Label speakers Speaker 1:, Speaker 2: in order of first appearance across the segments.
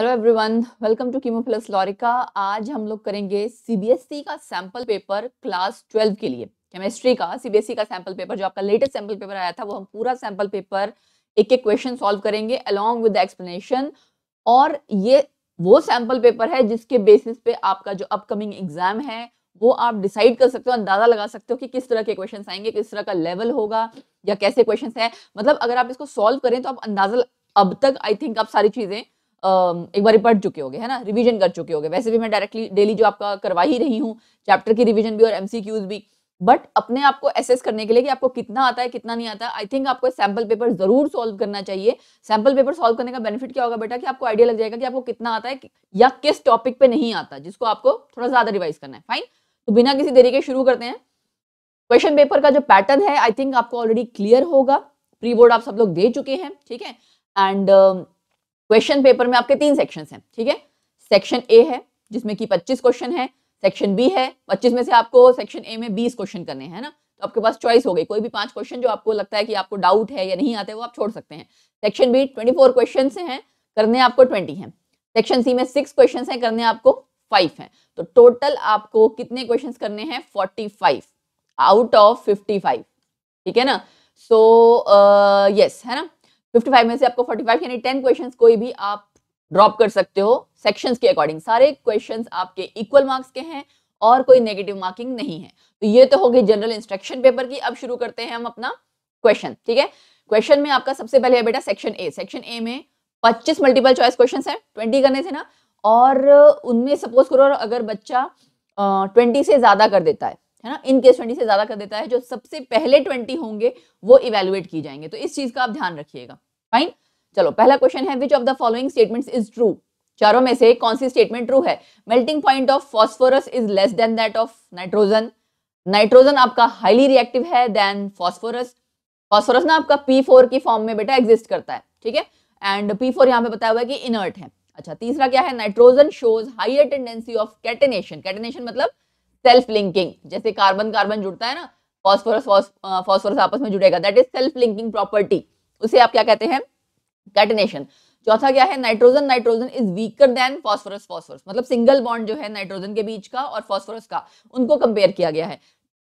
Speaker 1: Hello everyone welcome to Chemophilus Lorica आज हम लोग करेंगे सीबीएसई e का सैंपल पेपर क्लास ट्वेल्व के लिए केमिस्ट्री का सीबीएसई e का सैंपल पेपर जो आपका लेटेस्ट सैंपल पेपर आया था वो हम पूरा सैंपल पेपर एक एक क्वेश्चन सॉल्व करेंगे अलोंग विद एक्सप्लेनेशन और ये वो सैंपल पेपर है जिसके बेसिस पे आपका जो अपकमिंग एग्जाम है वो आप डिसाइड कर सकते हो अंदाजा लगा सकते हो कि किस तरह के क्वेश्चन आएंगे किस तरह का लेवल होगा या कैसे क्वेश्चन है मतलब अगर आप इसको सॉल्व करें तो आप अंदाजा अब तक आई थिंक आप सारी चीजें एक बार पढ़ चुके होंगे है ना रिवीजन कर चुके होंगे वैसे भी मैं डायरेक्टली डेली जो आपका करवा ही रही हूँ चैप्टर की रिवीजन भी और एमसीक्यूज भी बट अपने आप को एसेस करने के लिए कि आपको कितना आता है कितना नहीं आता आई थिंक आपको सैम्पल पेपर जरूर सॉल्व करना चाहिए सैम्पल पेपर सॉल्व करने का बेनिफिट क्या होगा बेटा कि आपको आइडिया लग जाएगा कि आपको कितना आता है या किस टॉपिक पे नहीं आता जिसको आपको थोड़ा ज्यादा रिवाइज करना है फाइन तो बिना किसी देरी के शुरू करते हैं क्वेश्चन पेपर का जो पैटर्न है आई थिंक आपको ऑलरेडी क्लियर होगा प्री बोर्ड आप सब लोग दे चुके हैं ठीक है एंड क्वेश्चन पेपर में आपके तीन सेक्शन हैं ठीक है सेक्शन ए है जिसमें कि 25 क्वेश्चन है सेक्शन बी है 25 में से आपको सेक्शन ए में 20 क्वेश्चन करने हैं ना तो आपके पास चॉइस हो गई कोई भी पांच क्वेश्चन जो आपको लगता है कि आपको डाउट है या नहीं आते वो आप छोड़ सकते हैं सेक्शन बी 24 फोर क्वेश्चन है करने आपको 20 हैं सेक्शन सी में सिक्स क्वेश्चन है करने आपको फाइव है तो टोटल आपको कितने क्वेश्चन करने हैं फोर्टी आउट ऑफ फिफ्टी ठीक है ना so so, yes uh, yes, है ना 55 में से आपको 45 यानी 10 क्वेश्चंस कोई भी आप ड्रॉप कर सकते हो सेक्शंस के अकॉर्डिंग सारे क्वेश्चंस आपके इक्वल मार्क्स के हैं और कोई नेगेटिव मार्किंग नहीं है तो ये तो होगी जनरल इंस्ट्रक्शन पेपर की अब शुरू करते हैं हम अपना क्वेश्चन ठीक है क्वेश्चन में आपका सबसे पहले है बेटा सेक्शन ए सेक्शन ए में पच्चीस मल्टीपल चॉइस क्वेश्चन है ट्वेंटी करने से ना और उनमें सपोज करो अगर बच्चा ट्वेंटी से ज्यादा कर देता है है ना इन केस ट्वेंटी से ज़्यादा कर देता है जो सबसे पहले ट्वेंटी होंगे वो इवेलुएट की जाएंगे तो इस चीज़ का आप ध्यान रखिएगा फाइन चलो पहला क्वेश्चन है which of the following statement is true चारों में से कौन सी स्टेटमेंट ट्रू है melting point of phosphorus is less than that of nitrogen nitrogen आपका हाईली रिएक्टिव है देन फॉस्फोरस फॉस्फोरस ना आपका पी फोर की फॉर्म में बेटा एग्जिस्ट करता है ठीक है एंड पी फोर यहाँ पे बताया हुआ है कि इनर्ट है अच्छा तीसरा क्या है nitrogen shows higher tendency of catenation catenation मतलब सेल्फ लिंकिंग जैसे कार्बन कार्बन जुड़ता है ना फॉस्फोरस फॉस्फोरस आपस में जुड़ेगा that is self linking property उसे आप क्या कहते हैं कैटनेशन चौथा क्या है nitrogen nitrogen is weaker than phosphorus phosphorus मतलब सिंगल बॉन्ड जो है नाइट्रोजन के बीच का और फॉस्फोरस का उनको कंपेयर किया गया है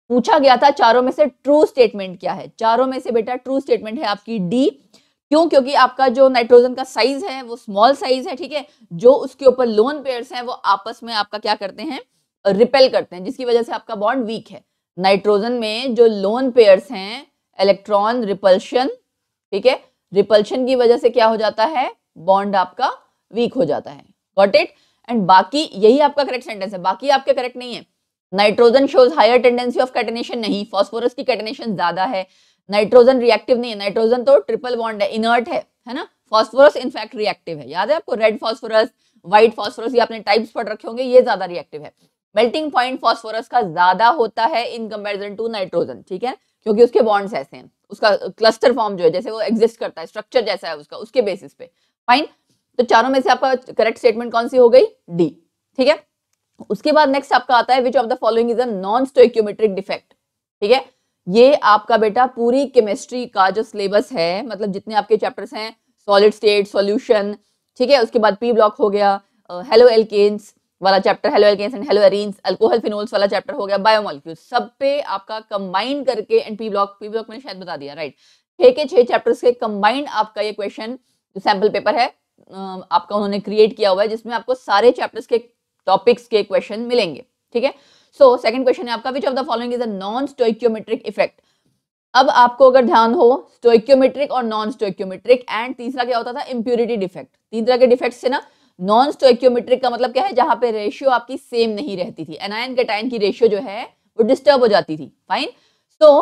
Speaker 1: पूछा गया था चारों में से ट्रू स्टेटमेंट क्या है चारों में से बेटा ट्रू स्टेटमेंट है आपकी डी क्यों क्योंकि आपका जो नाइट्रोजन का साइज है वो स्मॉल साइज है ठीक है जो उसके ऊपर लोन पेयर्स हैं वो आपस में आपका क्या करते हैं रिपेल करते हैं जिसकी वजह से आपका बॉन्ड वीक है नाइट्रोजन में जो लोन पेयर्स हैं इलेक्ट्रॉन रिपल्शन ठीक है रिपल्शन की वजह से क्या हो जाता है बॉन्ड आपका वीक हो जाता है गॉट इट एंड बाकी यही आपका करेक्ट सेंटेंस है बाकी आपके करेक्ट नहीं है nitrogen shows higher tendency of catenation नहीं फॉस्फोरस की कैटनेशन ज्यादा है नाइट्रोजन रिएक्टिव नहीं है नाइट्रोजन तो ट्रिपल बॉन्ड है इनर्ट है है ना फॉस्फोरस इनफैक्ट रिएक्टिव है याद है आपको रेड फॉस्फोरस व्हाइट फॉस्फोरस ये आपने टाइप्स पढ़ रखे होंगे ये ज्यादा रिएक्टिव है मेल्टिंग पॉइंट फॉस्फोरस का ज्यादा होता है इन कंपेरिजन टू नाइट्रोजन ठीक है क्योंकि उसके बॉन्ड्स ऐसे हैं उसका क्लस्टर फॉर्म जो है जैसे वो एग्जिस्ट करता है स्ट्रक्चर जैसा है उसका उसके बेसिस पे फाइन तो चारों में से आपका करेक्ट स्टेटमेंट कौन सी हो गई डी ठीक है उसके बाद नेक्स्ट आपका आता है which of the following is a non stoichiometric defect ठीक है ये आपका बेटा पूरी केमिस्ट्री का जो सिलेबस है मतलब जितने आपके चैप्टर्स हैं सॉलिड स्टेट सॉल्यूशन ठीक है उसके बाद पी ब्लॉक हो गया हेलो एल्केन्स वाला chapter haloalkanes and haloarenes alcohol phenols वाला चैप्टर हो गया बायोमोलिक्यूल सब पे आपका कंबाइंड करके and P block P block मैंने शायद बता दिया राइट छः के छह चैप्टर्स के कंबाइंड आपका ये क्वेश्चन सैंपल पेपर है आपका उन्होंने क्रिएट किया हुआ है जिसमें आपको सारे चैप्टर्स के टॉपिक्स के क्वेश्चन मिलेंगे ठीक है सो सेकंड क्वेश्चन है आपका which of the following is a non stoichiometric effect अब आपको अगर ध्यान हो स्टोइक्योमेट्रिक और नॉन स्टोइक्योमेट्रिक एंड तीसरा क्या होता था इम्प्योरिटी डिफेक्ट तीन तरह के डिफेक्ट्स थे ना नॉन स्टोक्योमेट्रिक का मतलब क्या है जहां पे रेशियो आपकी सेम नहीं रहती थी एनायन कैटायन की रेशियो जो है वो डिस्टर्ब हो जाती थी फाइन सो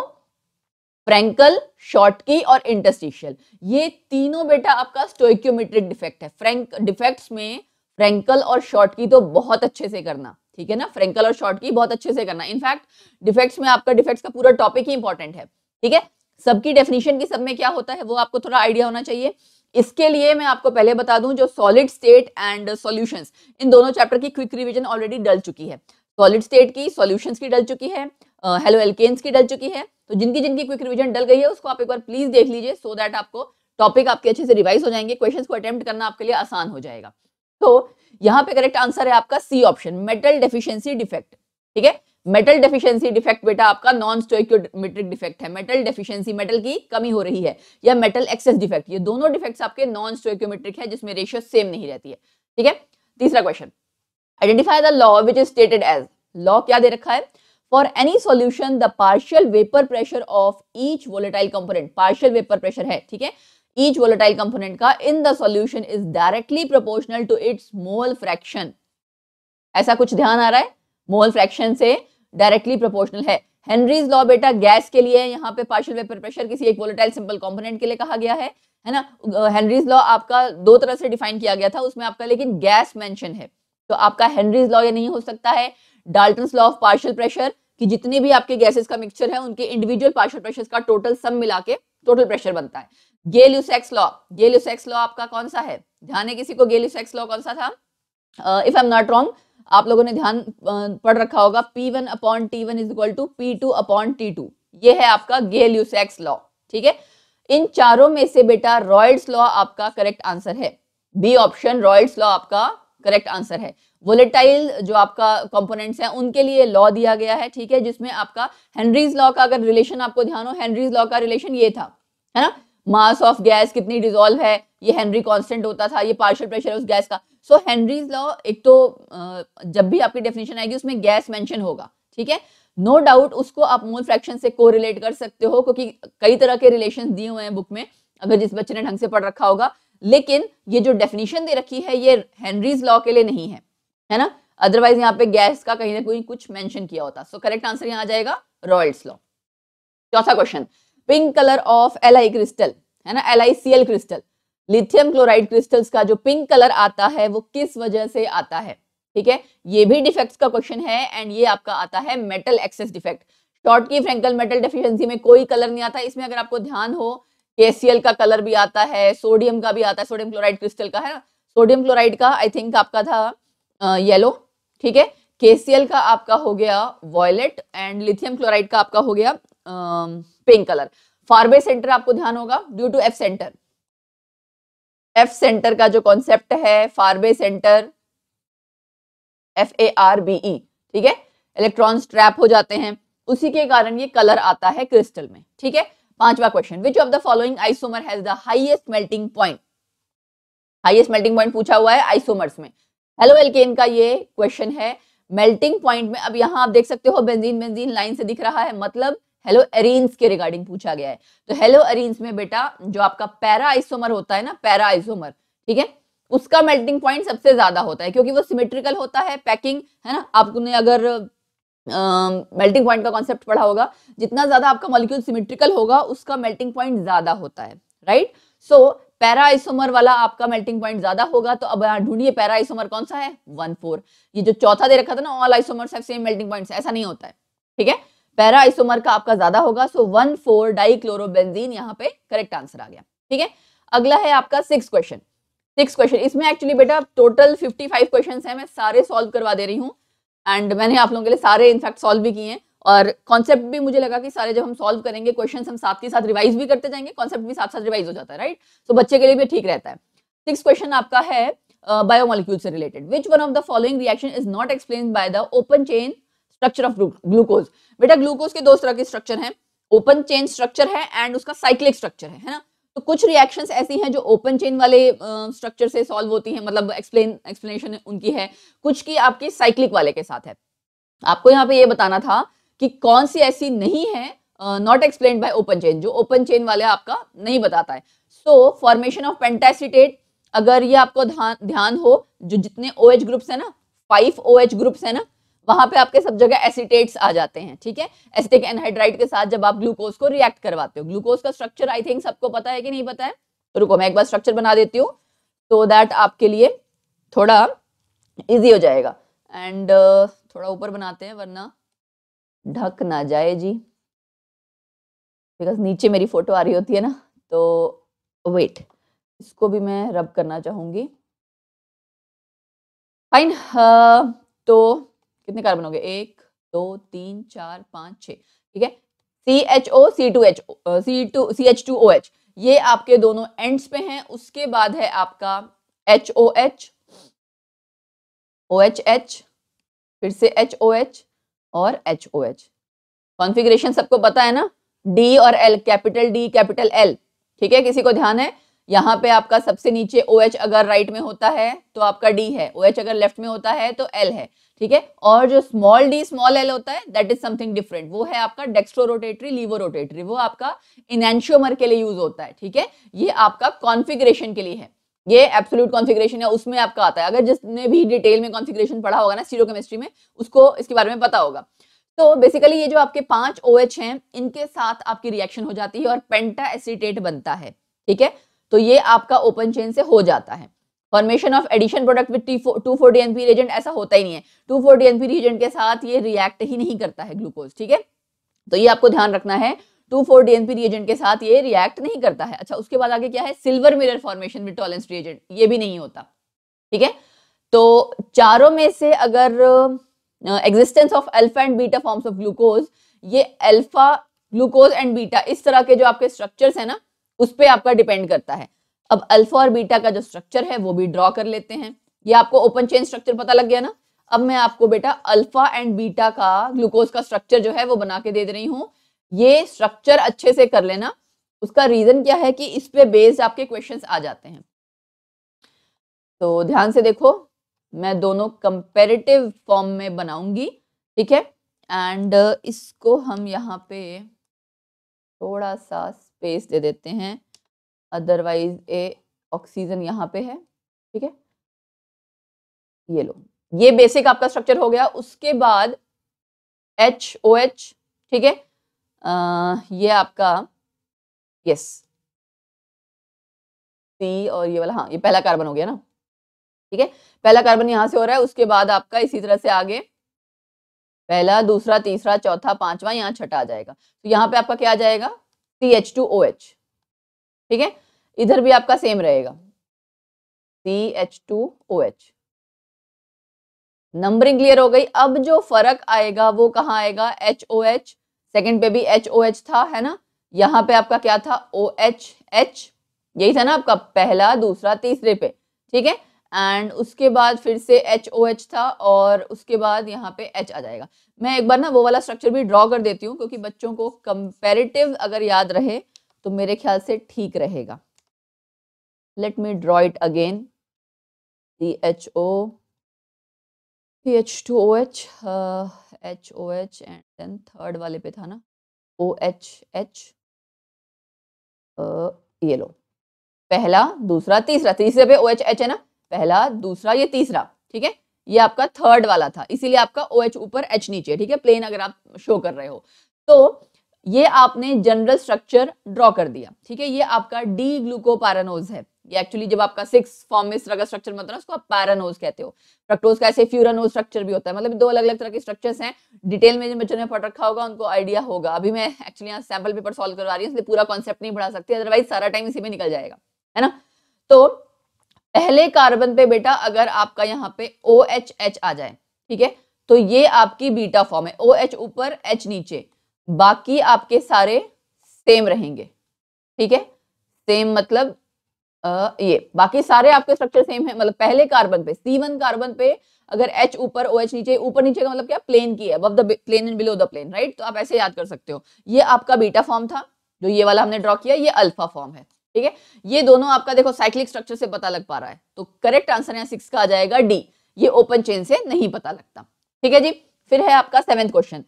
Speaker 1: फ्रैंकल शॉर्टकी और इंटरस्टिशियल ये तीनों बेटा आपका स्टोक्योमेट्रिक डिफेक्ट है फ्रेंक डिफेक्ट्स में फ्रेंकल और शॉर्टकी तो बहुत अच्छे से करना ठीक है ना फ्रेंकल और शॉर्टकी बहुत अच्छे से करना इनफैक्ट डिफेक्ट्स में आपका डिफेक्ट्स का पूरा टॉपिक ही इंपॉर्टेंट है ठीक है सबकी डेफिनेशन की सब में क्या होता है वो आपको थोड़ा आइडिया होना चाहिए इसके लिए मैं आपको पहले बता दूं जो सॉलिड स्टेट एंड सॉल्यूशंस इन दोनों चैप्टर की क्विक रिवीजन ऑलरेडी डल चुकी है सॉलिड स्टेट की सॉल्यूशंस की डल चुकी है हेलो uh, एल्केन्स की डल चुकी है तो जिनकी जिनकी क्विक रिवीजन डल गई है उसको आप एक बार प्लीज देख लीजिए सो दैट आपको टॉपिक आपके अच्छे से रिवाइज हो जाएंगे क्वेश्चन को अटेम्प्ट करना आपके लिए आसान हो जाएगा तो यहाँ पे करेक्ट आंसर है आपका C option metal deficiency defect ठीक है मेटल डेफिशिएंसी डिफेक्ट बेटा आपका नॉन स्टोइकोमेट्रिक डिफेक्ट है मेटल डेफिशिएंसी मेटल की कमी हो रही है या मेटल एक्सेस डिफेक्ट ये दोनों डिफेक्ट्स आपके नॉन स्टोइकोमेट्रिक है जिसमें रेशियो सेम नहीं रहती है ठीक है तीसरा question identify the law which is stated as law क्या दे रखा है for any solution the partial vapour pressure of each volatile component partial vapour pressure है ठीक है ईच वोलेटाइल कंपोनेंट का in the solution is directly proportional to its mole fraction ऐसा कुछ ध्यान आ रहा है मोल फ्रैक्शन से डायरेक्टली प्रोपोर्शनल है हेनरीज लॉ बेटा गैस के लिए यहाँ पे पार्शियल वेपर प्रेशर किसी एक वोलेटाइल सिंपल कॉम्पोनेंट के लिए कहा गया है है ना हेनरीज लॉ आपका दो तरह से डिफाइन किया गया था उसमें आपका लेकिन गैस मेंशन है तो आपका हेनरीज लॉ ये नहीं हो सकता है Dalton law of partial pressure कि जितने भी आपके गैसेस का मिक्सचर है उनके इंडिविजुअल पार्शियल प्रेशर का टोटल सम मिला के टोटल प्रेशर बनता है गेल्यूसेक्स लॉ गेल्यूसेक्स लॉ आपका कौन सा है ध्यान है किसी को गेल्यूसेक्स लॉ कौन सा था if I am not wrong आप लोगों ने ध्यान पढ़ रखा होगा P one upon T one is equal to P two upon T two ये है आपका गेल यूसेक्स लॉ ठीक है इन चारों में से बेटा रॉयड्स लॉ आपका करेक्ट आंसर है बी ऑप्शन रॉयड्स लॉ आपका करेक्ट आंसर है वोलेटाइल जो आपका कंपोनेंट्स हैं उनके लिए लॉ दिया गया है ठीक है जिसमें आपका हेनरीज लॉ का अगर रिलेशन आपको ध्यान हो हेनरीज लॉ का रिलेशन ये था है ना मास ऑफ गैस कितनी डिजोल्व है ये हेनरी कॉन्स्टेंट होता था ये पार्शल प्रेशर है उस गैस का सो हेनरीज लॉ एक तो जब भी आपकी डेफिनेशन आएगी उसमें गैस मैंशन होगा ठीक है नो डाउट उसको आप मोल फ्रैक्शन से को रिलेट कर सकते हो क्योंकि कई तरह के रिलेशन दिए हुए हैं बुक में अगर जिस बच्चे ने ढंग से पढ़ रखा होगा लेकिन ये जो डेफिनेशन दे रखी है ये हेनरीज लॉ के लिए नहीं है है ना अदरवाइज यहाँ पे गैस का कहीं ना कहीं कुछ मेंशन किया होता सो करेक्ट आंसर यहाँ आ जाएगा रॉयल्स लॉ चौथा question pink colour of L I crystal है ना C L crystal lithium chloride crystals का जो पिंक कलर आता है वो किस वजह से आता है ठीक है ये भी डिफेक्ट्स का क्वेश्चन है एंड ये आपका आता है metal excess defect Schottky Frenkel metal deficiency में कोई कलर नहीं आता इसमें अगर आपको ध्यान हो केसीएल का कलर भी आता है सोडियम का भी आता है सोडियम क्लोराइड क्रिस्टल का है ना सोडियम क्लोराइड का आई थिंक आपका था येलो ठीक है केसीएल का आपका हो गया वॉयलेट एंड लिथियम क्लोराइड का आपका हो गया पिंक कलर फार्बे सेंटर आपको ध्यान होगा due to F centre F centre का जो कॉन्सेप्ट है Farbe centre F A R B E ठीक है इलेक्ट्रॉन ट्रैप हो जाते हैं उसी के कारण ये कलर आता है क्रिस्टल में ठीक है पांचवा question which of the following isomer has the highest melting point highest melting point पूछा हुआ है आइसोमर्स में हेलो एल्केन का ये क्वेश्चन है मेल्टिंग पॉइंट में अब यहां आप देख सकते हो बेंजीन बेंजीन लाइन से दिख रहा है मतलब हेलो अरीन्स के रिगार्डिंग पूछा गया है तो हेलो अरीन्स में बेटा जो आपका पैरा आइसोमर होता है ना पैरा आइसोमर ठीक है उसका मेल्टिंग पॉइंट सबसे ज्यादा होता है क्योंकि वो सिमेट्रिकल होता है पैकिंग है ना आपने अगर मेल्टिंग पॉइंट का कॉन्सेप्ट पढ़ा होगा जितना ज्यादा आपका मॉलिक्यूल सिमेट्रिकल होगा उसका मेल्टिंग पॉइंट ज्यादा होता है राइट सो पैरा आइसोमर वाला आपका मेल्टिंग पॉइंट ज्यादा होगा तो अब ढूंढिए आइसोमर कौन सा है वन फोर ये जो चौथा दे रखा था ना all isomer same melting point ऐसा नहीं होता है ठीक है पैरा आइसोमर का आपका ज्यादा होगा सो वन फोर डाइक्लोरोबेंजीन यहाँ पे करेक्ट आंसर आ गया ठीक है अगला है आपका सिक्स क्वेश्चन सिक्स क्वेश्चन इसमें एक्चुअली बेटा टोटल फिफ्टी फाइव क्वेश्चन है मैं सारे सॉल्व करवा दे रही हूँ एंड मैंने आप लोगों के लिए सारे इनफैक्ट सॉल्व भी किए हैं और कॉन्सेप्ट भी मुझे लगा कि सारे जब हम सॉल्व करेंगे क्वेश्चन हम साथ के साथ रिवाइज भी करते जाएंगे कॉन्सेप्ट भी साथ साथ रिवाइज हो जाता है राइट सो so, बच्चे के लिए भी ठीक रहता है सिक्स क्वेश्चन आपका है बायोमोलिक्यूल से related which one of the following reaction is not explain by the open chain structure of glucose बेटा ग्लूकोज के दो तरह के स्ट्रक्चर है ओपन चेन स्ट्रक्चर है एंड उसका साइक्लिक स्ट्रक्चर है है ना तो कुछ रिएक्शंस ऐसी हैं जो ओपन चेन वाले स्ट्रक्चर से सॉल्व होती हैं मतलब एक्सप्लेन एक्सप्लेनेशन उनकी है कुछ की आपके साइक्लिक वाले के साथ है आपको यहाँ पे ये बताना था कि कौन सी ऐसी नहीं है not explain by open chain जो ओपन चेन वाले आपका नहीं बताता है सो फॉर्मेशन ऑफ पेंटासिटेट अगर ये आपको ध्यान हो जो जितने ओ OH ग्रुप्स है ना फाइव ओ OH ग्रुप्स है ना वहां पे आपके सब जगह एसिटेट्स आ जाते हैं ठीक है एसिटिक एनहाइड्राइड के साथ जब आप ग्लूकोज को रिएक्ट करवाते हो ग्लूकोज का स्ट्रक्चर आई थिंक सबको पता है कि नहीं पता है तो रुको मैं एक बार स्ट्रक्चर बना देती हूँ तो दैट आपके लिए थोड़ा इजी हो जाएगा एंड uh, थोड़ा ऊपर बनाते हैं वरना ढक ना जाए जी बिकॉज नीचे मेरी फोटो आ रही होती है ना तो वेट इसको भी मैं रब करना चाहूंगी फाइन uh, तो कितने कार्बन हो गए एक दो तीन चार पांच छह ठीक है C H O C two H C two C H two O H ये आपके दोनों एंड्स पे हैं उसके बाद है आपका H O H O H H फिर से एच ओ एच और एच ओ एच कॉन्फिग्रेशन सबको पता है ना डी और L capital D capital L ठीक है किसी को ध्यान है यहाँ पे आपका सबसे नीचे ओ OH एच अगर राइट में होता है तो आपका डी है ओ OH एच अगर लेफ्ट में होता है तो एल है ठीक है और जो स्मॉल डी स्मॉल एल होता है दैट इज समथिंग डिफरेंट वो है आपका डेक्स्ट्रोरोटेटरी लीवर रोटेटरी वो आपका इनशियोमर के लिए यूज होता है ठीक है ये आपका कॉन्फिग्रेशन के लिए है ये एब्सोल्यूट कॉन्फिग्रेशन है उसमें आपका आता है अगर जिसने भी डिटेल में कॉन्फिग्रेशन पढ़ा होगा ना सीरो केमिस्ट्री में उसको इसके बारे में पता होगा तो बेसिकली ये जो आपके पांच ओ OH हैं इनके साथ आपकी रिएक्शन हो जाती है और पेंटा एसिटेट बनता है ठीक है तो ये आपका ओपन चेन से हो जाता है formation of addition product with two forty N P reagent ऐसा होता ही नहीं है टू फोर्टी एनपी रिएजेंट के साथ ये रिएक्ट ही नहीं करता है ग्लूकोज ठीक है तो ये आपको ध्यान रखना है टू फोर डीएनपी रिएजेंट के साथ ये रिएक्ट नहीं करता है अच्छा उसके बाद आगे क्या है silver mirror formation with Tollens reagent ये भी नहीं होता ठीक है तो चारों में से अगर existence of alpha and beta forms of glucose ये अल्फा ग्लूकोज एंड बीटा इस तरह के जो आपके स्ट्रक्चर्स है ना उस पर आपका डिपेंड करता है अब अल्फा और बीटा का जो स्ट्रक्चर है वो भी ड्रॉ कर लेते हैं ये आपको ओपन चेन स्ट्रक्चर पता लग गया ना अब मैं आपको बेटा अल्फा एंड बीटा का ग्लूकोज का स्ट्रक्चर जो है वो बना के दे दे रही हूँ ये स्ट्रक्चर अच्छे से कर लेना उसका रीजन क्या है कि इस पे बेस्ड आपके क्वेश्चन आ जाते हैं तो ध्यान से देखो मैं दोनों कंपेरेटिव फॉर्म में बनाऊंगी ठीक है एंड इसको हम यहाँ पे थोड़ा सा स्पेस दे देते हैं अदरवाइज ए ऑक्सीजन यहाँ पे है ठीक है ये लो ये बेसिक आपका स्ट्रक्चर हो गया उसके बाद एच ओ एच ठीक है ये आपका यस सी और ये वाला हाँ ये पहला कार्बन हो गया ना ठीक है पहला कार्बन यहां से हो रहा है उसके बाद आपका इसी तरह से आगे पहला दूसरा तीसरा चौथा पांचवा यहाँ छठा आ जाएगा तो यहाँ पे आपका क्या आ जाएगा C H two O H ठीक है इधर भी आपका सेम रहेगा C H two O H numbering clear हो गई अब जो फर्क आएगा वो कहाँ आएगा एच ओ एच सेकेंड पे भी एच ओ एच था है ना यहाँ पे आपका क्या था ओ एच एच यही था ना आपका पहला दूसरा तीसरे पे ठीक है एंड उसके बाद फिर से एच ओ एच था और उसके बाद यहाँ पे एच आ जाएगा मैं एक बार ना वो वाला स्ट्रक्चर भी ड्रॉ कर देती हूँ क्योंकि बच्चों को कंपेरेटिव अगर याद रहे तो मेरे ख्याल से ठीक रहेगा let me draw it again DHO PH2OH uh, HOH and then third वाले पे था ना एच uh, ये लो पहला दूसरा तीसरा तीसरे पे ओ एच एच है ना पहला दूसरा ये तीसरा ठीक है ये आपका थर्ड वाला था इसीलिए आपका ओ एच ऊपर एच नीचे ठीक है प्लेन अगर आप शो कर रहे हो तो ये आपने जनरल स्ट्रक्चर ड्रॉ कर दिया ठीक है ये आपका डी ग्लूकोपारानोज है ये एक्चुअली जब आपका सिक्स फॉर्म में इस तरह का स्ट्रक्चर बनता है उसको आप पैरानोज कहते हो फ्रक्टोज का ऐसे फ्यूरानोज स्ट्रक्चर भी होता है मतलब दो अलग अलग तरह के स्ट्रक्चर्स हैं डिटेल में जिन बच्चों ने पढ़ रखा होगा उनको आइडिया होगा अभी मैं एक्चुअली यहाँ सैम्पल पेपर सॉल्व करवा रही हूँ इसलिए पूरा कॉन्सेप्ट नहीं बढ़ा सकती अदरवाइज सारा टाइम इसी में निकल जाएगा है ना तो पहले कार्बन पे बेटा अगर आपका यहाँ पे ओ एच एच आ जाए ठीक है तो ये आपकी बीटा फॉर्म है ओ एच ऊपर एच नीचे बाकी आपके सारे सेम रहेंगे ठीक है सेम मतलब ये बाकी सारे आपके स्ट्रक्चर सेम है मतलब पहले कार्बन पे सी वन कार्बन पे अगर एच ऊपर ओ एच नीचे ऊपर नीचे का मतलब क्या प्लेन की है अब the plane and below the plane right तो आप ऐसे याद कर सकते हो ये आपका बीटा फॉर्म था जो ये वाला हमने ड्रॉ किया ये अल्फा फॉर्म है ठीक है ये दोनों आपका देखो साइक्लिक स्ट्रक्चर से पता लग पा रहा है तो करेक्ट आंसर यहाँ सिक्स का आ जाएगा डी ये ओपन चेन से नहीं पता लगता ठीक है जी फिर है आपका सेवेंथ क्वेश्चन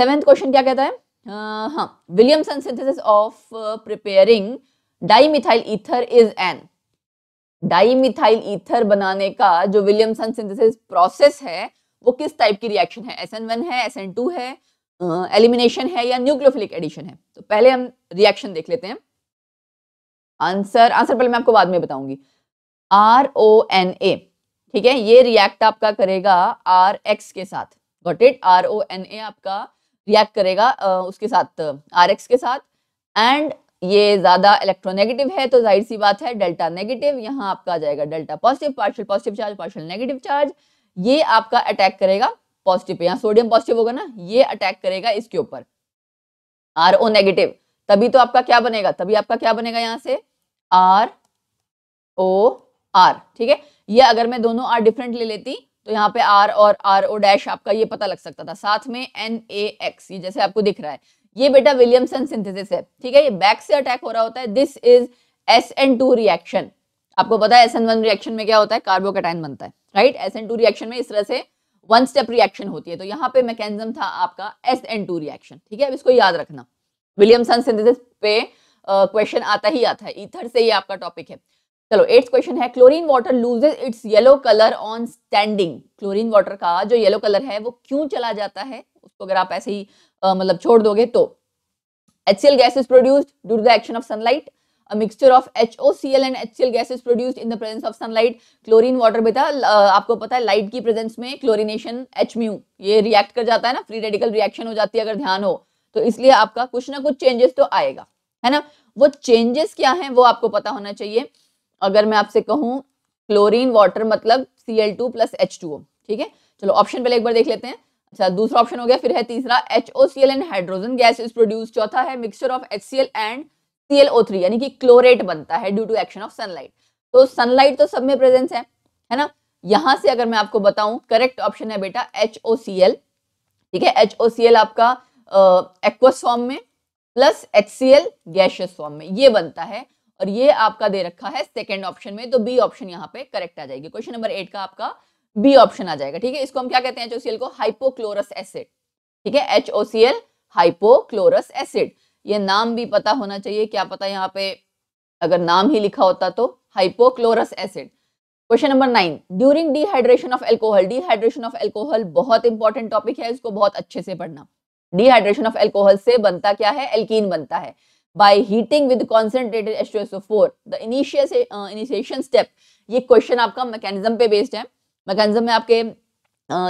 Speaker 1: सेवेंथ क्वेश्चन क्या कहता है हाँ Williamson synthesis of preparing methyl ether is an methyl ether बनाने का जो विलियमसन सिंथेसिस प्रोसेस है वो किस टाइप की रिएक्शन है एस एन वन है एस एन टू है एलिमिनेशन है या न्यूक्लियोफिलिक एडिशन है तो पहले हम रिएक्शन देख लेते हैं आंसर आंसर पहले मैं आपको बाद में बताऊंगी आर ओ एन ए ठीक है ये रिएक्ट आपका करेगा आर एक्स के साथ got it R O N A आपका रिएक्ट करेगा उसके साथ आर एक्स के साथ एंड ये ज़्यादा इलेक्ट्रोनेगेटिव है तो जाहिर सी बात है डेल्टा नेगेटिव यहाँ आपका आ जाएगा delta positive partial positive charge partial negative charge ये आपका अटैक करेगा पॉजिटिव पे यहाँ सोडियम पॉजिटिव होगा ना ये अटैक करेगा इसके ऊपर आर ओ नेगेटिव तभी तो आपका क्या बनेगा तभी आपका क्या बनेगा यहाँ से आर ओ आर ठीक है ये अगर मैं दोनों आर डिफरेंट ले लेती तो यहाँ पे आर और आर ओ डैश आपका ये पता लग सकता था साथ में एन ए एक्स ये जैसे आपको दिख रहा है ये बेटा विलियमसन सिंथेसिस है ठीक है ये बैक से अटैक हो रहा होता है this is S N two reaction आपको पता है एस एन वन रिएक्शन में क्या होता है कार्बोकटाइन बनता है right S N two reaction में इस तरह से वन स्टेप रिएक्शन होती है तो यहाँ पे मैकेनिज्म था आपका एस एन टू रिएक्शन ठीक है अब इसको याद रखना विलियमसन सिंथेसिस पे क्वेश्चन uh, आता ही आता है ईथर से ये आपका टॉपिक है चलो एट्थ क्वेश्चन है chlorine water loses its yellow colour on standing chlorine water का जो येलो कलर है वो क्यों चला जाता है उसको अगर आप ऐसे ही मतलब छोड़ दोगे तो HCl gas is produced due to mixture of H O C L and H C L gas is produced in the presence of sunlight chlorine water बेटा आपको पता है लाइट की प्रेजेंस में क्लोरिनेशन एच म्यू ये रिएक्ट कर जाता है ना फ्री रेडिकल रिएक्शन हो जाती है अगर ध्यान हो तो इसलिए आपका कुछ ना कुछ चेंजेस तो आएगा है ना वो चेंजेस क्या है वो आपको पता होना चाहिए अगर मैं आपसे कहूँ क्लोरीन वाटर मतलब C L two plus H two O ठीक है चलो ऑप्शन पहले एक बार देख लेते हैं अच्छा दूसरा ऑप्शन हो गया फिर है तीसरा H O C L and hydrogen gas is produce चौथा है mixture of H C L and C L O three यानी कि क्लोरेट बनता है due to action of sunlight तो सनलाइट तो सब में प्रेजेंस है है ना यहां से अगर मैं आपको बताऊं करेक्ट ऑप्शन है बेटा एच ओ सी एल ठीक है एच ओ सी एल आपका एक्वस फॉर्म में plus H C L gaseous form में ये बनता है और ये आपका दे रखा है सेकेंड ऑप्शन में तो बी ऑप्शन यहाँ पे करेक्ट आ जाएगी क्वेश्चन नंबर एट का आपका बी ऑप्शन आ जाएगा ठीक है इसको हम क्या कहते हैं एचओसीएल को हाइपोक्लोरस एसिड ठीक है एचओसीएल हाइपोक्लोरस एसिड ये नाम भी पता होना चाहिए क्या पता यहाँ पे अगर नाम ही लिखा होता तो hypochlorous acid question number nine during dehydration of alcohol dehydration of alcohol बहुत इंपॉर्टेंट टॉपिक है इसको बहुत अच्छे से पढ़ना डिहाइड्रेशन ऑफ एल्कोहल से बनता क्या है एल्कीन बनता है by heating with concentrated H the initial initiation step ये क्वेश्चन आपका मैकेनिज्म पे बेस्ड है मैकेनिज्म में आपके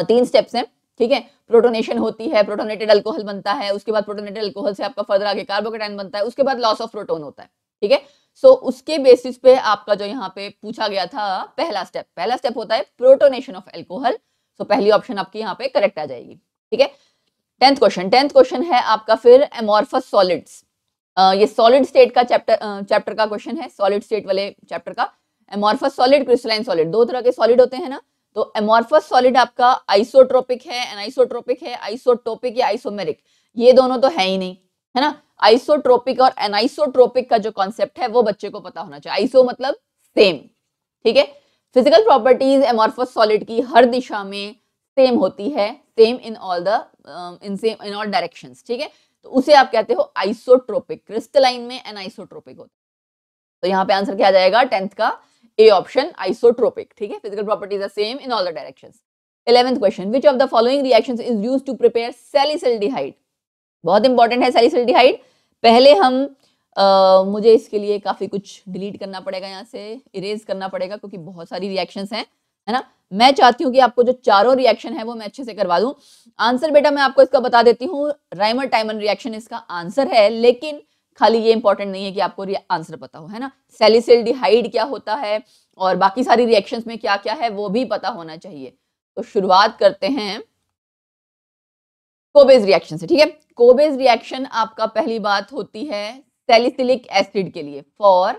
Speaker 1: तीन स्टेप्स हैं ठीक है प्रोटोनेशन होती है प्रोटोनेटेड अल्कोहल बनता है उसके बाद प्रोटोनेटेड अल्कोहल से आपका फर्दर आगे कार्बोकेटाइन बनता है उसके बाद लॉस ऑफ प्रोटोन होता है ठीक है सो उसके बेसिस पे आपका जो यहाँ पे पूछा गया था पहला स्टेप पहला स्टेप होता है प्रोटोनेशन ऑफ एल्कोहल सो पहली ऑप्शन आपकी यहाँ पे करेक्ट आ जाएगी ठीक है टेंथ क्वेश्चन टेंथ क्वेश्चन है आपका फिर एमोर्फस सॉलिड्स ये सॉलिड स्टेट का चैप्टर चैप्टर का क्वेश्चन है सॉलिड स्टेट वाले चैप्टर का एमोर्फस सॉलिड क्रिस्टलाइन सॉलिड दो तरह के सॉलिड होते हैं ना तो एमोर्फस सॉलिड आपका आइसोट्रोपिक है एनाइसोट्रोपिक है आइसोटोपिक या आइसोमेरिक ये दोनों तो है ही नहीं है ना आइसोट्रोपिक और एनाइसोट्रोपिक का जो कॉन्सेप्ट है वो बच्चे को पता होना चाहिए आइसो मतलब सेम ठीक है फिजिकल प्रॉपर्टीज एमोर्फस सॉलिड की हर दिशा में सेम होती है same in all the in same in all direction ठीक है तो उसे आप कहते हो आइसोट्रोपिक क्रिस्टलाइन में एनाइसोट्रोपिक होता है तो यहाँ पे आंसर क्या जाएगा टेंथ का ए ऑप्शन आइसोट्रोपिक ठीक है physical properties are same in all the direction 11th question which of the following reaction is use to prepare salicylic बहुत इंपॉर्टेंट है salicylic पहले हम Uh, मुझे इसके लिए काफ़ी कुछ डिलीट करना पड़ेगा यहाँ से इरेज करना पड़ेगा क्योंकि बहुत सारी रिएक्शंस हैं है ना मैं चाहती हूँ कि आपको जो चारों रिएक्शन है वो मैं अच्छे से करवा दूँ आंसर बेटा मैं आपको इसका बता देती हूँ राइमर टाइमन रिएक्शन इसका आंसर है लेकिन खाली ये इंपॉर्टेंट नहीं है कि आपको आंसर पता हो है ना सेलिसिल डिहाइड क्या होता है और बाकी सारी रिएक्शंस में क्या क्या है वो भी पता होना चाहिए तो शुरुआत करते हैं कोबेज रिएक्शन से ठीक है कोबेज रिएक्शन आपका पहली बात होती है सेलिसिलिक एसिड के लिए फॉर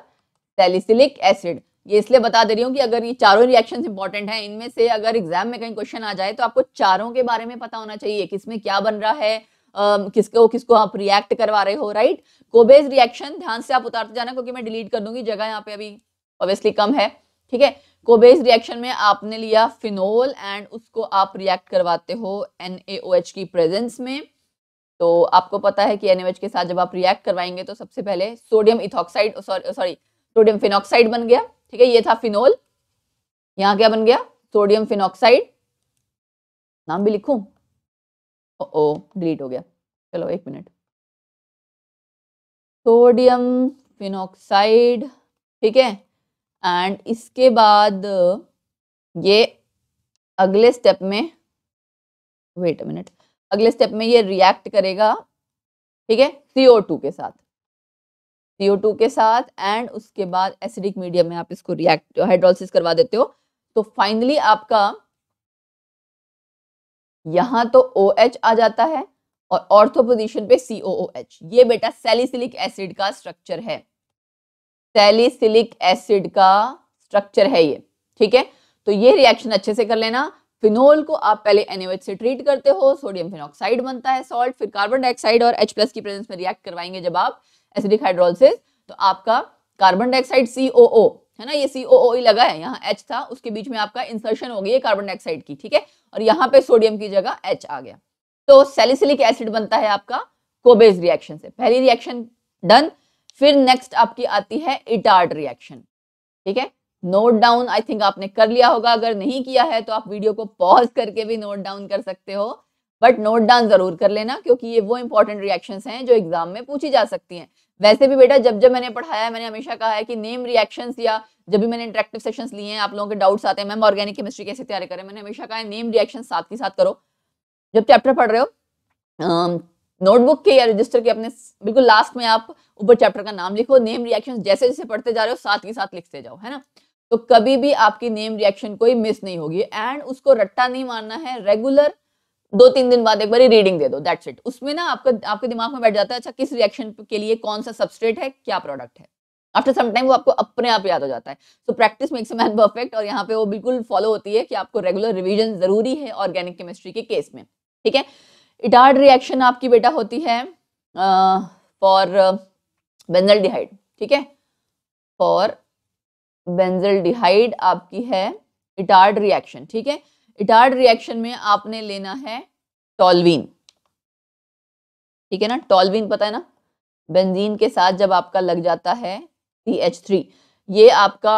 Speaker 1: सेलिसिलिक एसिड ये इसलिए बता दे रही हूँ कि अगर ये चारों रिएक्शंस इंपॉर्टेंट हैं इनमें से अगर एग्जाम में कहीं क्वेश्चन आ जाए तो आपको चारों के बारे में पता होना चाहिए किसमें क्या बन रहा है किसको किसको आप रिएक्ट करवा रहे हो राइट कोबेज रिएक्शन ध्यान से आप उतारते जाना क्योंकि मैं डिलीट कर दूंगी जगह यहाँ पे अभी ऑब्वियसली कम है ठीक है कोबेज रिएक्शन में आपने लिया फिनोल एंड उसको आप रिएक्ट करवाते हो एन की प्रेजेंस में तो आपको पता है कि एन के साथ जब आप रिएक्ट करवाएंगे तो सबसे पहले sodium ethoxide sorry sodium phenoxide बन गया ठीक है ये था फिनोल यहाँ क्या बन गया सोडियम फिनॉक्साइड नाम भी लिखूं ओ डिलीट हो गया चलो एक मिनट सोडियम फिनोक्साइड ठीक है एंड इसके बाद ये अगले स्टेप में वेट मिनट अगले स्टेप में ये रिएक्ट करेगा ठीक है सीओ टू के साथ सीओ टू के साथ एंड उसके बाद एसिडिक मीडियम में आप इसको रिएक्ट हाइड्रोलिस करवा देते हो तो फाइनली आपका यहां तो ओ OH आ जाता है और ऑर्थो पोजिशन पे सी ओ ओ एच ये बेटा सेलिसिलिक एसिड का स्ट्रक्चर है सेलिसिलिक एसिड का स्ट्रक्चर है ये ठीक है तो ये रिएक्शन अच्छे से कर लेना फिनोल को आप पहले एनएच से ट्रीट करते हो सोडियम फिनोक्साइड बनता है सॉल्ट फिर कार्बन डाइऑक्साइड और एच प्लस की प्रेजेंस में रिएक्ट करवाएंगे जब आप एसिडिक हाइड्रोलिस तो आपका कार्बन डाइऑक्साइड सीओओ है ना ये सीओओ e लगा है यहाँ एच था उसके बीच में आपका इंसर्शन हो गई है कार्बन डाइऑक्साइड की ठीक है और यहाँ पे सोडियम की जगह एच आ गया तो सेलिसिलिक एसिड बनता है आपका कोबेज रिएक्शन से पहली रिएक्शन डन फिर नेक्स्ट आपकी आती है इटार्ड रिएक्शन ठीक है नोट डाउन आई थिंक आपने कर लिया होगा अगर नहीं किया है तो आप वीडियो को पॉज करके भी नोट डाउन कर सकते हो बट नोट डाउन जरूर कर लेना क्योंकि ये वो इंपॉर्टेंट रिएक्शंस हैं जो एग्जाम में पूछी जा सकती हैं वैसे भी बेटा जब जब मैंने पढ़ाया मैंने हमेशा कहा है कि नेम रिएक्शंस या जब भी मैंने इंटरेक्टिव सेशंस लिए हैं आप लोगों के डाउट्स आते हैं मैम ऑर्गेनिक केमिस्ट्री कैसे तैयार करें मैंने हमेशा कहा है नेम रिएक्शन साथ के साथ करो जब चैप्टर पढ़ रहे हो नोटबुक के या रजिस्टर के अपने बिल्कुल लास्ट में आप ऊपर चैप्टर का नाम लिखो नेम रिएक्शन जैसे जैसे पढ़ते जा रहे हो साथ के साथ लिखते जाओ है ना तो कभी भी आपकी नेम रिएक्शन कोई मिस नहीं होगी एंड उसको रट्टा नहीं मानना है रेगुलर दो तीन दिन बाद एक बार रीडिंग दे दो दैट्स इट उसमें ना आपका आपके दिमाग में बैठ जाता है अच्छा किस रिएक्शन के लिए कौन सा सबस्ट्रेट है क्या प्रोडक्ट है आफ्टर सम टाइम वो आपको अपने आप याद हो जाता है so practice makes a man perfect और यहाँ पे वो बिल्कुल फॉलो होती है कि आपको रेगुलर रिवीजन जरूरी है ऑर्गेनिक केमिस्ट्री के केस में ठीक है इटार्ड रिएक्शन आपकी बेटा होती है फॉर बेंजल डिहाइड ठीक है फॉर बेंजल आपकी है इटार्ड रिएक्शन ठीक है इटार्ड रिएक्शन में आपने लेना है टॉलवीन ठीक है ना टॉलवीन पता है ना बेंजीन के साथ जब आपका लग जाता है सी एच थ्री ये आपका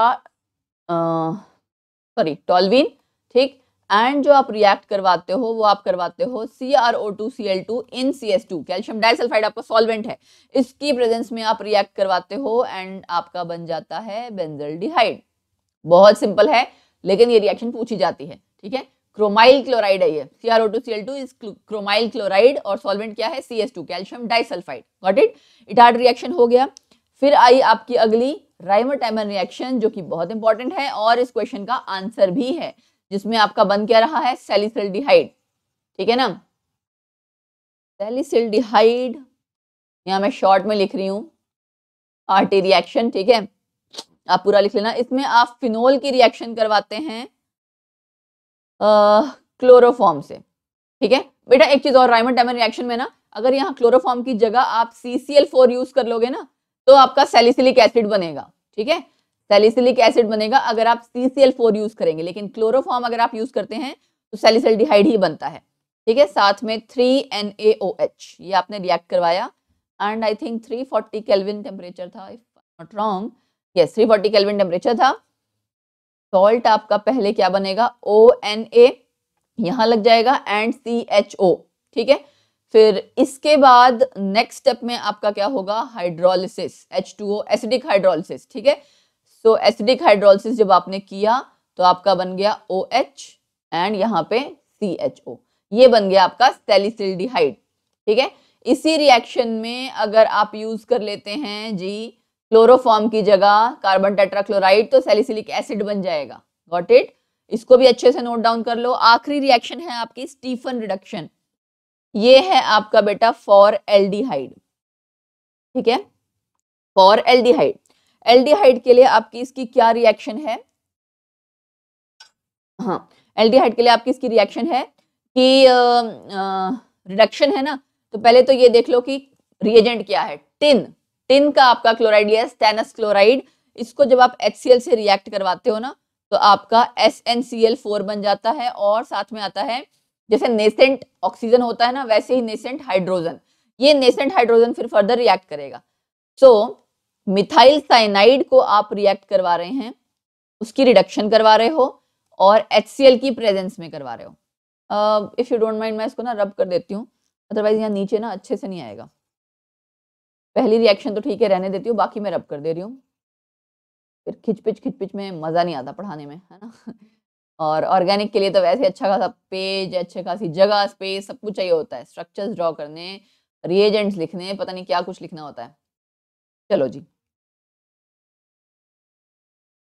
Speaker 1: सॉरी टॉलवीन ठीक एंड जो आप रिएक्ट करवाते हो वो आप करवाते हो C R O two C L two in C S two calcium disulphide आपका सॉल्वेंट है इसकी प्रेजेंस में आप रिएक्ट करवाते हो एंड आपका बन जाता है बेंजल डिहाइड बहुत सिंपल है लेकिन ये रिएक्शन पूछी जाती है ठीक है क्रोमाइल क्लोराइड है ये C R O two C L two is chromyl chloride और सॉल्वेंट क्या है C S two calcium disulphide got it Etard reaction हो गया फिर आई आपकी अगली राइमोटाइमन रिएक्शन जो कि बहुत इंपॉर्टेंट है और इस क्वेश्चन का आंसर भी है जिसमें आपका बन क्या रहा है सेलिसल्डिहाइड ठीक है ना सेलिसल्डिहाइड यहाँ मैं शॉर्ट में लिख रही हूँ आर रिएक्शन ठीक है आप पूरा लिख लेना इसमें आप फिनोल की रिएक्शन करवाते हैं क्लोरोफॉर्म से ठीक है बेटा एक चीज और राइमन डायमन रिएक्शन में ना अगर यहाँ क्लोरोफॉर्म की जगह आप सीसीएल फोर यूज कर लोगे ना तो आपका सेलिसिलिक एसिड बनेगा ठीक है सेलिसिलिक एसिड बनेगा अगर आप सीसीएल फोर यूज करेंगे लेकिन क्लोरोफॉर्म अगर आप यूज करते हैं तो डिहाइड ही बनता है ठीक है साथ में three N A O H ये आपने रिएक्ट करवाया and I think three forty kelvin temperature था if not wrong yes three forty kelvin temperature था सॉल्ट आपका पहले क्या बनेगा ओ एन ए यहां लग जाएगा एंड सी एच ओ ठीक है फिर इसके बाद नेक्स्ट स्टेप में आपका क्या होगा hydrolysis H two O acidic hydrolysis ठीक है सो एसिडिक हाइड्रोलिसिस जब आपने किया तो आपका बन गया ओ एच एंड यहाँ पे सी एच ओ ये बन गया आपका सेलिसिल ठीक है इसी रिएक्शन में अगर आप यूज कर लेते हैं जी क्लोरोफॉर्म की जगह कार्बन टेट्राक्लोराइड तो सेलिसिलिक एसिड बन जाएगा गॉट इट इसको भी अच्छे से नोट डाउन कर लो आखिरी रिएक्शन है आपकी स्टीफन रिडक्शन ये है आपका बेटा फॉर एल्डिहाइड ठीक है फॉर एल्डिहाइड एल्डिहाइड के लिए आपकी इसकी क्या रिएक्शन है हाँ एल्डिहाइड के लिए आपकी इसकी रिएक्शन है कि रिडक्शन है ना तो पहले तो ये देख लो कि रिएजेंट क्या है टिन टिन का आपका क्लोराइड लिया स्टेनस क्लोराइड इसको जब आप एच से रिएक्ट करवाते हो ना तो आपका S N C L four बन जाता है और साथ में आता है जैसे नेसेंट ऑक्सीजन होता है ना वैसे ही नेसेंट हाइड्रोजन ये नेसेंट हाइड्रोजन फिर फर्दर रिएक्ट करेगा सो मिथाइल साइनाइड को आप रिएक्ट करवा रहे हैं उसकी रिडक्शन करवा रहे हो और एच की प्रेजेंस में करवा रहे हो इफ़ यू डोंट माइंड मैं इसको ना रब कर देती हूँ अदरवाइज यहाँ नीचे ना अच्छे से नहीं आएगा पहली रिएक्शन तो ठीक है रहने देती हूँ बाकी मैं रब कर दे रही हूँ फिर खिचपिच खिचपिच में मज़ा नहीं आता पढ़ाने में है ना और ऑर्गेनिक के लिए तो वैसे अच्छा खासा पेज अच्छी खासी जगह स्पेस सब कुछ चाहिए होता है स्ट्रक्चर्स ड्रॉ करने रिएजेंट्स लिखने पता नहीं क्या कुछ लिखना होता है चलो जी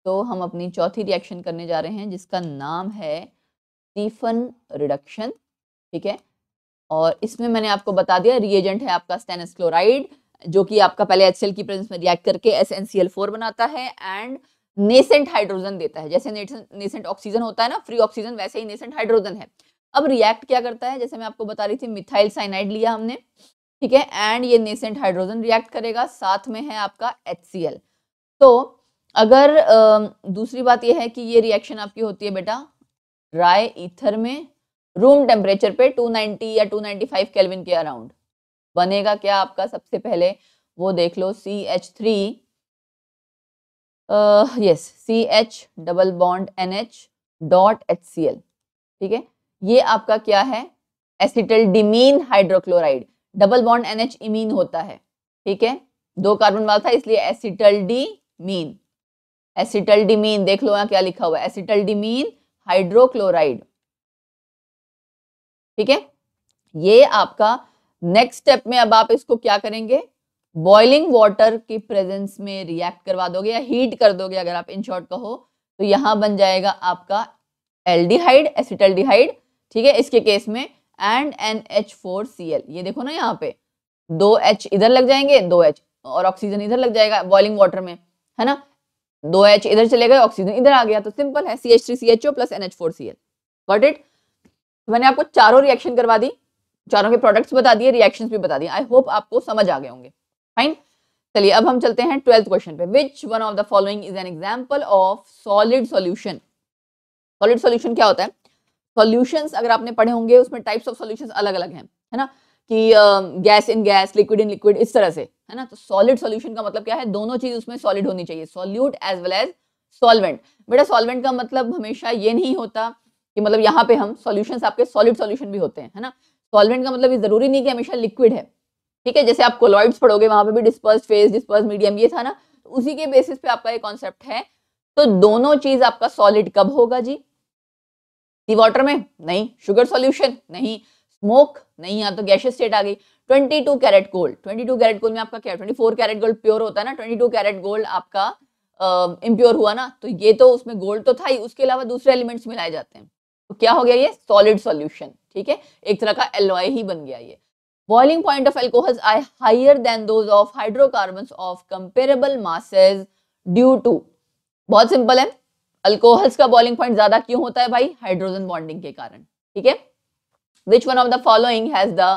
Speaker 1: तो हम अपनी चौथी रिएक्शन करने जा रहे हैं जिसका नाम है स्टीफन रिडक्शन ठीक है और इसमें मैंने आपको बता दिया रिएजेंट है आपका स्टेनस क्लोराइड जो कि आपका पहले एच की प्रेजेंस में रिएक्ट करके S N C L four बनाता है एंड नेसेंट हाइड्रोजन देता है जैसे नेसेंट ऑक्सीजन होता है ना फ्री ऑक्सीजन वैसे ही नेसेंट हाइड्रोजन है अब रिएक्ट क्या करता है जैसे मैं आपको बता रही थी मिथाइल साइनाइड लिया हमने ठीक है एंड ये नेसेंट हाइड्रोजन रिएक्ट करेगा साथ में है आपका एच तो अगर दूसरी बात यह है कि ये रिएक्शन आपकी होती है बेटा राय ईथर में रूम टेम्परेचर पे 290 या 295 केल्विन के अराउंड बनेगा क्या आपका सबसे पहले वो देख लो C H three yes C H double bond N H dot H C L ठीक है ये आपका क्या है acetaldimine hydrochloride double bond N H imine होता है ठीक है दो कार्बन वाला था इसलिए acetaldimine acetaldimine देख लो यहाँ क्या लिखा हुआ है एसिटल डिमीन हाइड्रोक्लोराइड ठीक है ये आपका नेक्स्ट स्टेप में अब आप इसको क्या करेंगे बॉइलिंग वाटर की प्रेजेंस में रिएक्ट करवा दोगे या हीट कर दोगे अगर आप इन शॉर्ट कहो तो यहां बन जाएगा आपका एल्डिहाइड एसिटल्डिहाइड ठीक है इसके केस में and N H four C L ये देखो ना यहाँ पे दो एच इधर लग जाएंगे दो एच और ऑक्सीजन इधर लग जाएगा बॉइलिंग वाटर में है ना दो एच इधर चले गए ऑक्सीजन इधर आ गया तो सिंपल है C H three C H O plus N H four C L got it मैंने आपको चारों रिएक्शन करवा दी चारों के प्रोडक्ट्स बता दिए रिएक्शंस भी बता दिए आई होप आपको समझ आ गए होंगे फाइन चलिए अब हम चलते हैं ट्वेल्थ क्वेश्चन पे which one of the following is an example of solid solution solid solution क्या होता है सॉल्यूशंस अगर आपने पढ़े होंगे उसमें टाइप्स ऑफ सोल्यूशन अलग अलग है है ना कि gas in gas liquid in liquid इस तरह से है ना तो सॉलिड सॉल्यूशन का मतलब क्या है दोनों चीज उसमें सॉलिड होनी चाहिए solute as well as solvent बेटा सॉल्वेंट का मतलब हमेशा ये नहीं होता कि मतलब यहाँ पे हम सॉल्यूशंस आपके सॉलिड सॉल्यूशन भी होते हैं है ना सॉल्वेंट का मतलब ये जरूरी नहीं कि हमेशा लिक्विड है ठीक है जैसे आप कोलॉइड्स पढ़ोगे वहां पे भी डिस्पर्स फेज डिस्पर्स मीडियम ये था ना तो उसी के बेसिस पे आपका ये कॉन्सेप्ट है तो दोनों चीज आपका सॉलिड कब होगा जी सी वाटर में नहीं शुगर सॉल्यूशन नहीं स्मोक नहीं यहाँ तो गैशियस स्टेट आ गई 22 कैरेट गोल्ड 22 कैरेट गोल्ड में आपका क्या 24 कैरेट गोल्ड प्योर होता है ना 22 कैरेट गोल्ड आपका इम्प्योर हुआ ना तो ये तो उसमें गोल्ड तो था ही उसके अलावा दूसरे एलिमेंट्स मिलाए जाते हैं तो क्या हो गया ये सॉलिड सॉल्यूशन ठीक है एक तरह का एलॉय ही बन गया ये boiling point of alcohols I higher than those of hydrocarbon of comparable masses due to बहुत सिंपल है अल्कोहल्स का बॉइलिंग पॉइंट ज्यादा क्यों होता है भाई हाइड्रोजन बॉन्डिंग के कारण ठीक है which one of the following has the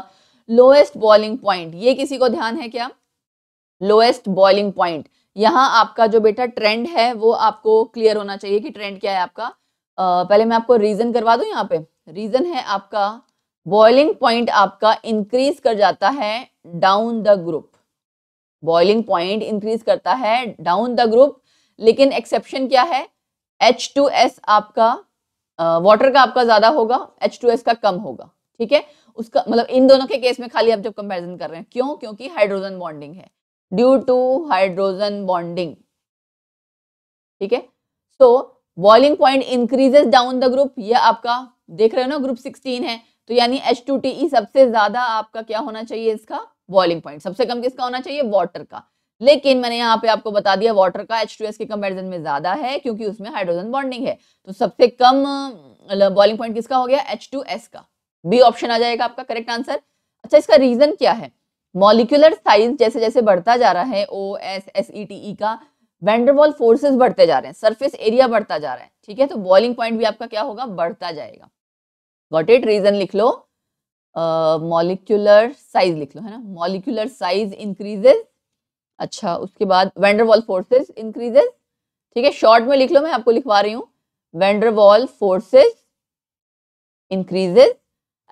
Speaker 1: lowest boiling point ये किसी को ध्यान है क्या लोएस्ट बॉइलिंग पॉइंट यहां आपका जो बेटा ट्रेंड है वो आपको क्लियर होना चाहिए कि ट्रेंड क्या है आपका पहले मैं आपको रीजन करवा दू यहाँ पे रीजन है आपका बॉइलिंग पॉइंट आपका इंक्रीज कर जाता है down the group boiling point increase करता है डाउन द ग्रुप लेकिन एक्सेप्शन क्या है एच टू एस आपका वाटर का आपका ज्यादा होगा एच टू एस का कम होगा ठीक है उसका मतलब इन दोनों के केस में खाली आप जब कंपैरिजन कर रहे हैं क्यों क्योंकि हाइड्रोजन बॉन्डिंग है ड्यू टू हाइड्रोजन बॉन्डिंग ठीक है so boiling point increases down the group यह आपका देख रहे हो ना ग्रुप 16 है तो यानी एच टू टी सबसे ज्यादा आपका क्या होना चाहिए इसका बॉइलिंग पॉइंट सबसे कम किसका होना चाहिए वॉटर का लेकिन मैंने यहाँ पे आपको बता दिया वाटर का एच टू एस के कंपेरिजन में ज्यादा है क्योंकि उसमें हाइड्रोजन बॉन्डिंग है तो सबसे कम बॉइलिंग पॉइंट किसका हो गया एच टू एस का बी ऑप्शन आ जाएगा आपका करेक्ट आंसर अच्छा इसका रीजन क्या है मॉलिक्यूलर साइज जैसे जैसे बढ़ता जा रहा है O S S E T E का वेंडरवॉल फोर्सेस बढ़ते जा रहे हैं सरफेस एरिया बढ़ता जा रहा है ठीक है तो बॉइलिंग पॉइंट भी आपका क्या होगा बढ़ता जाएगा गॉट इट रीजन लिख लो मॉलिक्यूलर uh, साइज लिख लो है ना मॉलिक्यूलर साइज इंक्रीजेज अच्छा उसके बाद वेंडरवॉल फोर्सेस इंक्रीजेज ठीक है शॉर्ट में लिख लो मैं आपको लिखवा रही हूँ van der Waals forces increases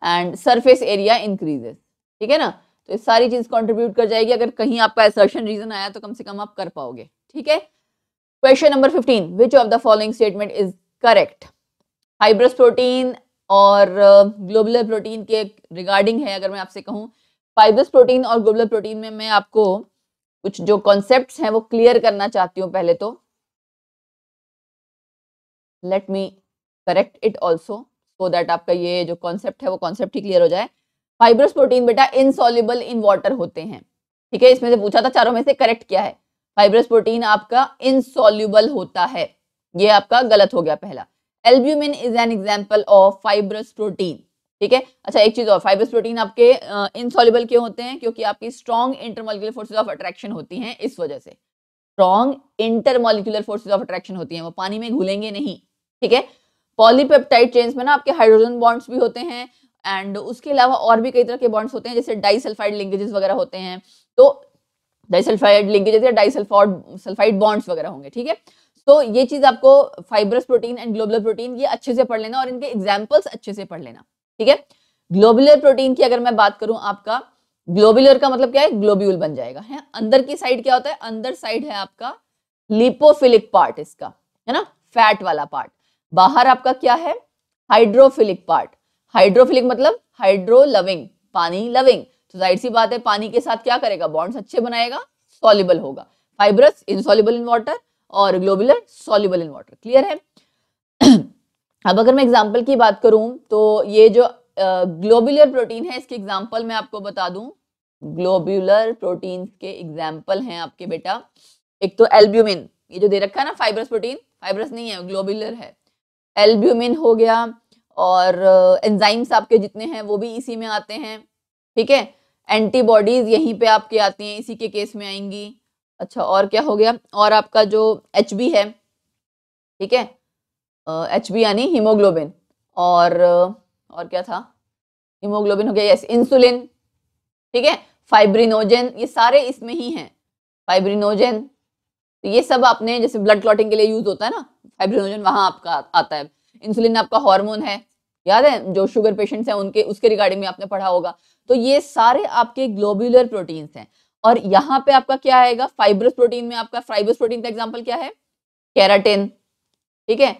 Speaker 1: and surface area increases ठीक है ना तो इस सारी चीज कंट्रीब्यूट कर जाएगी अगर कहीं आपका एसर्शन रीजन आया तो कम से कम आप कर पाओगे ठीक है question number fifteen which of the following statement is correct fibrous protein और ग्लोबल uh, प्रोटीन के रिगार्डिंग है अगर मैं आपसे कहूँ फाइब्रस प्रोटीन और ग्लोबल प्रोटीन में मैं आपको कुछ जो कॉन्सेप्ट हैं वो क्लियर करना चाहती हूँ पहले तो let me correct it also so that आपका ये जो कॉन्सेप्ट है वो कॉन्सेप्ट ही क्लियर हो जाए फाइब्रस प्रोटीन बेटा इनसॉल्युबल इन वाटर होते हैं ठीक है इसमें से पूछा था चारों में से करेक्ट क्या है फाइब्रस प्रोटीन आपका इनसॉल्यूबल होता है ये आपका गलत हो गया पहला albumin is an example of fibrous protein ठीक है अच्छा एक चीज और फाइब्रस प्रोटीन आपके इनसॉल्यूबल क्यों होते हैं क्योंकि आपकी strong intermolecular forces of attraction होती हैं इस वजह से strong intermolecular forces of attraction होती हैं वो पानी में घुलेंगे नहीं ठीक है पॉलीपेप्टाइड चेन्स में ना आपके हाइड्रोजन बॉन्ड्स भी होते हैं एंड उसके अलावा और भी कई तरह के बॉन्ड्स होते हैं जैसे डाइसल्फाइड लिंकेजेस वगैरह होते हैं तो डाइसल्फाइड लिंकेज या डाइसल्फाइड सल्फाइड बॉन्ड्स वगैरह होंगे ठीक है तो ये चीज आपको fibrous protein and globular protein ये अच्छे से पढ़ लेना और इनके एग्जाम्पल्स अच्छे से पढ़ लेना ठीक है ग्लोबुलर प्रोटीन की अगर मैं बात करूं आपका ग्लोबुलर का मतलब क्या है ग्लोब्यूल बन जाएगा है अंदर की साइड क्या होता है अंदर साइड है आपका लिपोफिलिक पार्ट इसका है ना फैट वाला पार्ट बाहर आपका क्या है हाइड्रोफिलिक पार्ट हाइड्रोफिलिक मतलब हाइड्रो लविंग पानी लविंग तो जाहिर सी बात है पानी के साथ क्या करेगा बॉन्ड्स अच्छे बनाएगा सॉलिबल होगा फाइब्रस इनसॉलिबल इन वाटर और globular soluble in water clear है अब अगर मैं एग्जाम्पल की बात करूं तो ये जो ग्लोबुलर प्रोटीन है इसके एग्जाम्पल मैं आपको बता दूं ग्लोबुलर प्रोटीन के एग्जाम्पल हैं आपके बेटा एक तो एल्ब्यूमिन ये जो दे रखा है ना फाइब्रस प्रोटीन फाइब्रस नहीं है ग्लोबुलर है एल्ब्यूमिन हो गया और एंजाइम्स आपके जितने हैं वो भी इसी में आते हैं ठीक है एंटीबॉडीज़ यहीं पे आपके आती हैं इसी के केस में आएंगी अच्छा और क्या हो गया और आपका जो एच है ठीक है एच यानी हीमोग्लोबिन और और क्या था हीमोग्लोबिन हो गया यस इंसुलिन ठीक है फाइब्रिनोजन ये सारे इसमें ही हैं फाइब्रिनोजन तो ये सब आपने जैसे ब्लड क्लॉटिंग के लिए यूज होता है ना फाइब्रिनोजन वहाँ आपका आता है इंसुलिन आपका हार्मोन है याद है जो शुगर पेशेंट्स हैं उनके उसके रिगार्डिंग में आपने पढ़ा होगा तो ये सारे आपके ग्लोबुलर प्रोटीन हैं और यहाँ पे आपका क्या आएगा फाइब्रस प्रोटीन में आपका फाइब्रस प्रोटीन का एग्जाम्पल क्या है कैराटिन ठीक है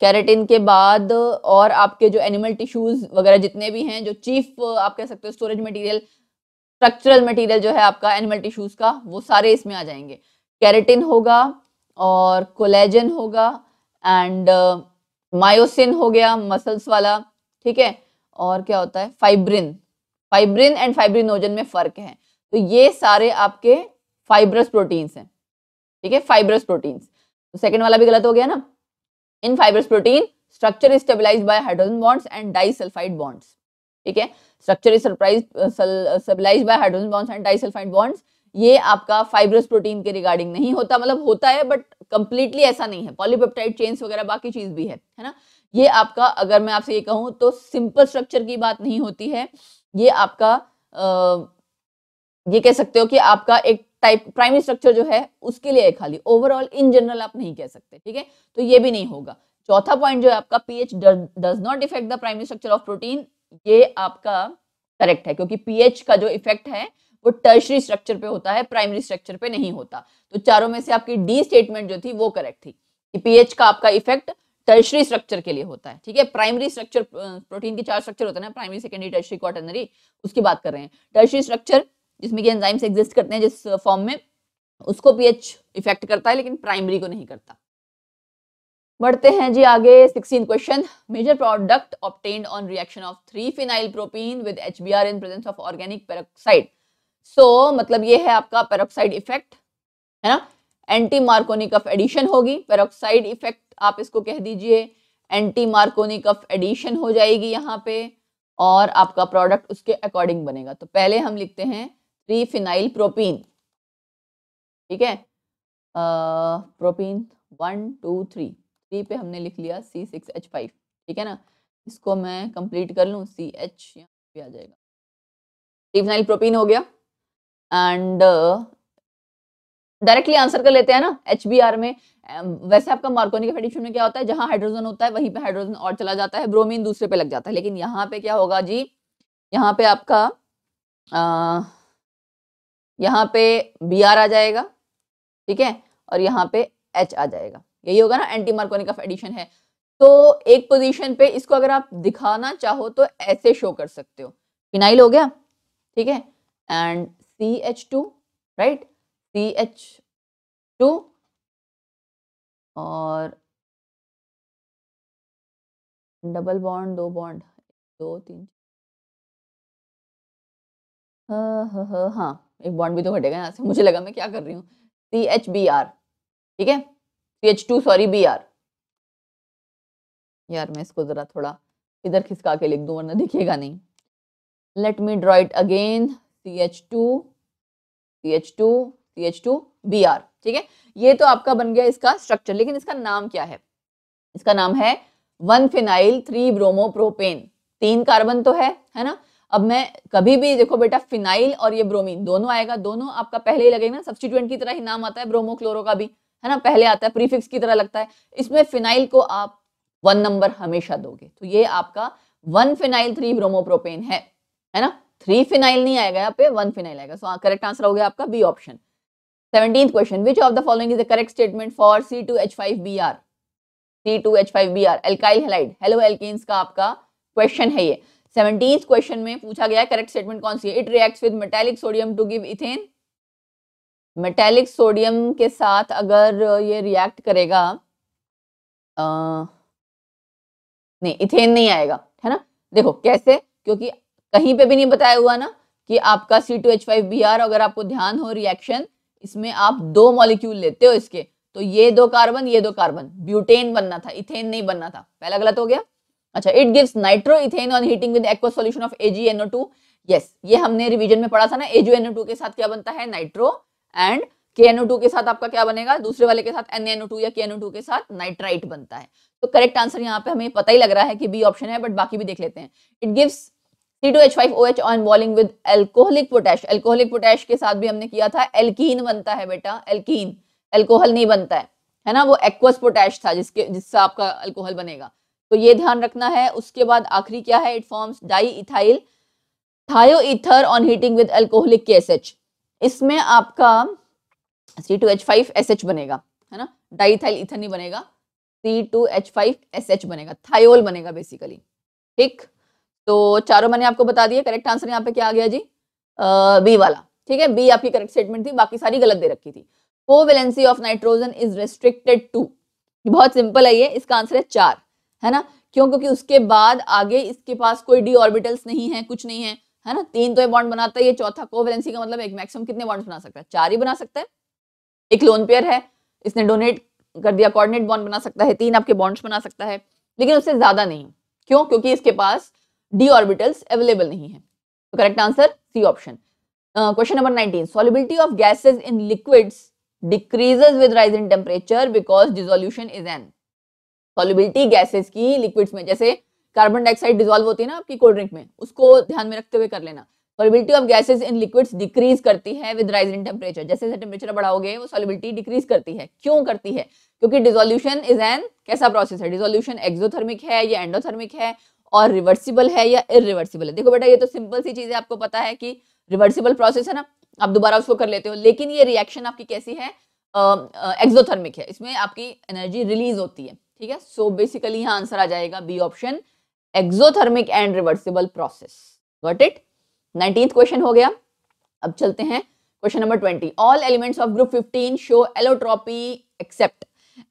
Speaker 1: कैरेटिन के बाद और आपके जो एनिमल टिश्यूज वगैरह जितने भी हैं जो चीफ आप कह सकते हो स्टोरेज मटेरियल स्ट्रक्चरल मटेरियल जो है आपका एनिमल टिश्यूज का वो सारे इसमें आ जाएंगे कैरेटिन होगा और कोलेजन होगा एंड मायोसिन हो गया मसल्स वाला ठीक है और क्या होता है फाइब्रिन फाइब्रिन एंड फाइब्रिनोजन में फर्क है तो ये सारे आपके फाइब्रस प्रोटीन्स हैं ठीक है फाइब्रस प्रोटीन्स तो सेकंड वाला भी गलत हो गया ना in fibrous protein structure is stabilise by hydrogen bonds and disulphide bonds ठीक है structure is surprise stabilise by hydrogen bonds and disulphide bonds ये आपका फाइब्रस प्रोटीन के रिगार्डिंग नहीं होता मतलब होता है बट कंप्लीटली ऐसा नहीं है पॉलीपेप्टाइड चेन्स वगैरह बाकी चीज भी है है ना ये आपका अगर मैं आपसे ये कहूँ तो सिंपल स्ट्रक्चर की बात नहीं होती है ये आपका आ, ये कह सकते हो कि आपका एक टाइप प्राइमरी स्ट्रक्चर जो है उसके लिए खाली ओवरऑल इन जनरल आप नहीं कह सकते ठीक है तो ये भी नहीं होगा चौथा पॉइंट जो है आपका pH does not effect the primary structure of protein ये आपका करेक्ट है क्योंकि पीएच का जो इफेक्ट है वो टर्शरी स्ट्रक्चर पे होता है प्राइमरी स्ट्रक्चर पे नहीं होता तो चारों में से आपकी डी स्टेटमेंट जो थी वो करेक्ट थी कि पीएच का आपका इफेक्ट टर्शरी स्ट्रक्चर के लिए होता है ठीक है प्राइमरी स्ट्रक्चर प्रोटीन के चार स्ट्रक्चर होते हैं प्राइमरी सेकेंडरी टर्शरी क्वार्टनरी उसकी बात कर रहे हैं टर्शरी स्ट्रक्चर जिसमें कि एंजाइम्स एग्जिस्ट करते हैं जिस फॉर्म में उसको पीएच इफेक्ट करता है लेकिन प्राइमरी को नहीं करता बढ़ते हैं जी आगे sixteen question major product obtained on reaction of three phenyl propene with H in presence of organic peroxide so so, मतलब ये है आपका पेरोक्साइड इफेक्ट है ना एंटी मार्कोनिक ऑफ एडिशन होगी पेरोक्साइड इफेक्ट आप इसको कह दीजिए एंटी मार्कोनिक ऑफ एडिशन हो जाएगी यहाँ पे और आपका प्रोडक्ट उसके अकॉर्डिंग बनेगा तो पहले हम लिखते हैं थ्री फिनाइल प्रोपीन ठीक है propene one two three three पे हमने लिख लिया सी सिक्स एच फाइव ठीक है ना इसको मैं कंप्लीट कर लूँ सी एच यहाँ पे आ जाएगा थ्री फिनाइल प्रोपीन हो गया एंड डायरेक्टली आंसर कर लेते हैं ना एच में um, वैसे आपका मार्कोनिक एफेडिशन में क्या होता है जहां हाइड्रोजन होता है वहीं पे हाइड्रोजन और चला जाता है ब्रोमीन दूसरे पे लग जाता है लेकिन यहाँ पे क्या होगा जी यहाँ पे आपका आ, uh, यहाँ पे बी आर आ जाएगा ठीक है और यहाँ पे एच आ जाएगा यही होगा ना एंटी मार्कोनिक ऑफ एडिशन है तो एक पोजिशन पे इसको अगर आप दिखाना चाहो तो ऐसे शो कर सकते हो फिनाइल हो गया ठीक है and C H two right C H two और डबल बॉन्ड दो बॉन्ड दो तीन हाँ, हाँ, हाँ, हाँ एक बॉन्ड भी तो घटेगा यहाँ से मुझे लगा मैं क्या कर रही हूँ सी एच बी आर ठीक है C H two sorry B R यार मैं इसको ज़रा थोड़ा इधर खिसका के लिख दूं वरना दिखेगा नहीं let me draw it again C H two H two T H two B R ठीक है ये तो आपका बन गया इसका स्ट्रक्चर लेकिन इसका नाम क्या है इसका नाम है one phenyl three bromo propane तीन कार्बन तो है है ना अब मैं कभी भी देखो बेटा फिनाइल और ये ब्रोमीन दोनों आएगा दोनों आपका पहले ही लगेगा ना की तरह ही नाम आता है ब्रोमो क्लोरो का भी है ना पहले आता है प्रीफिक्स की तरह लगता है इसमें फिनाइल को आप वन नंबर हमेशा दोगे तो ये आपका वन फिनाइल थ्री ब्रोमोप्रोपेन है है ना थ्री फिनाइल नहीं आएगा यहाँ पे वन फिनाइल आएगा सो करेक्ट आंसर हो गया आपका B option seventeen question which of the following is the correct statement for C two H five B R C two H five B R alkyl halide halo एल्किस का आपका question है ये seventeen question में पूछा गया correct statement कौन सी है it reacts with metallic sodium to give ethane metallic sodium के साथ अगर ये रिएक्ट करेगा आ, नहीं इथेन नहीं आएगा है ना देखो कैसे क्योंकि कहीं पे भी नहीं बताया हुआ ना कि आपका C two H five B R अगर आपको ध्यान हो रिएक्शन इसमें आप दो मॉलिक्यूल लेते हो इसके तो ये दो कार्बन ये दो कार्बन ब्यूटेन बनना था इथेन नहीं बनना था पहला गलत हो गया अच्छा it gives nitro ethane on heating with aqua solution of AgNO2 yes ये हमने रिवीजन में पढ़ा था ना AgNO2 के साथ क्या बनता है नाइट्रो एंड KNO2 के साथ आपका क्या बनेगा दूसरे वाले के साथ NaNO2 या KNO2 के साथ नाइट्राइट बनता है तो करेक्ट आंसर यहाँ पे हमें पता ही लग रहा है कि बी ऑप्शन है बट बाकी भी देख लेते हैं it gives C2H5OH on boiling with alcoholic potash. Alcoholic potash के साथ भी हमने किया था एल्कीन बनता है बेटा एल्कीन एल्कोहल नहीं बनता है है ना वो एक्वस पोटैश था जिसके जिससे आपका अल्कोहल बनेगा तो ये ध्यान रखना है उसके बाद आखिरी क्या है it forms di ethyl thioether on heating with alcoholic KSH इसमें आपका C2H5SH बनेगा है ना डाइथाइल इथर नहीं बनेगा C2H5SH बनेगा थायोल बनेगा बेसिकली ठीक तो चारों मैंने आपको बता दिया करेक्ट आंसर यहाँ पे क्या आ गया जी बी वाला ठीक है बी आपकी करेक्ट स्टेटमेंट थी बाकी सारी गलत दे रखी थी covalency of nitrogen is restricted to बहुत सिंपल है ये इसका आंसर है चार है ना क्यों क्योंकि उसके बाद आगे इसके पास कोई डी ऑर्बिटल्स नहीं है कुछ नहीं है है ना तीन तो ये बॉन्ड बनाता है ये चौथा कोवेलेंसी का मतलब एक मैक्सिमम कितने बॉन्ड बना सकता है चार ही बना सकता है एक लोन पेयर है इसने डोनेट कर दिया कोऑर्डिनेट बॉन्ड बना सकता है तीन आपके बॉन्ड्स बना सकता है लेकिन उससे ज्यादा नहीं क्यों क्योंकि इसके पास डी ऑर्बिटल्स अवेलेबल नहीं है तो correct answer C option question number 19 solubility of gases in liquids decreases with rise in temperature because dissolution is an solubility gases की लिक्विड्स में जैसे कार्बन डाइऑक्साइड डिजोल्व होती है ना आपकी कोल्ड ड्रिंक में उसको ध्यान में रखते हुए कर लेना solubility of gases in liquids decrease करती है विद राइज इन टेम्परेचर जैसे जैसे टेम्परेचर बढ़ाओगे वो सॉलिबिलिटी डिक्रीज करती है क्यों करती है क्योंकि डिजोल्यूशन इज एन कैसा प्रोसेस है डिजोल्यूशन एक्सोथर्मिक है या एंडोथर्मिक है और रिवर्सिबल है या इरिवर्सिबल है देखो बेटा ये तो सिंपल सी चीज़ है आपको पता है कि रिवर्सिबल प्रोसेस है ना आप दोबारा उसको कर लेते हो लेकिन ये रिएक्शन आपकी कैसी है uh, है इसमें आपकी एनर्जी रिलीज होती है ठीक है सो बेसिकली यहाँ आंसर आ जाएगा B option exothermic and reversible process got it nineteen question हो गया अब चलते हैं question number twenty all elements of group fifteen show allotropy except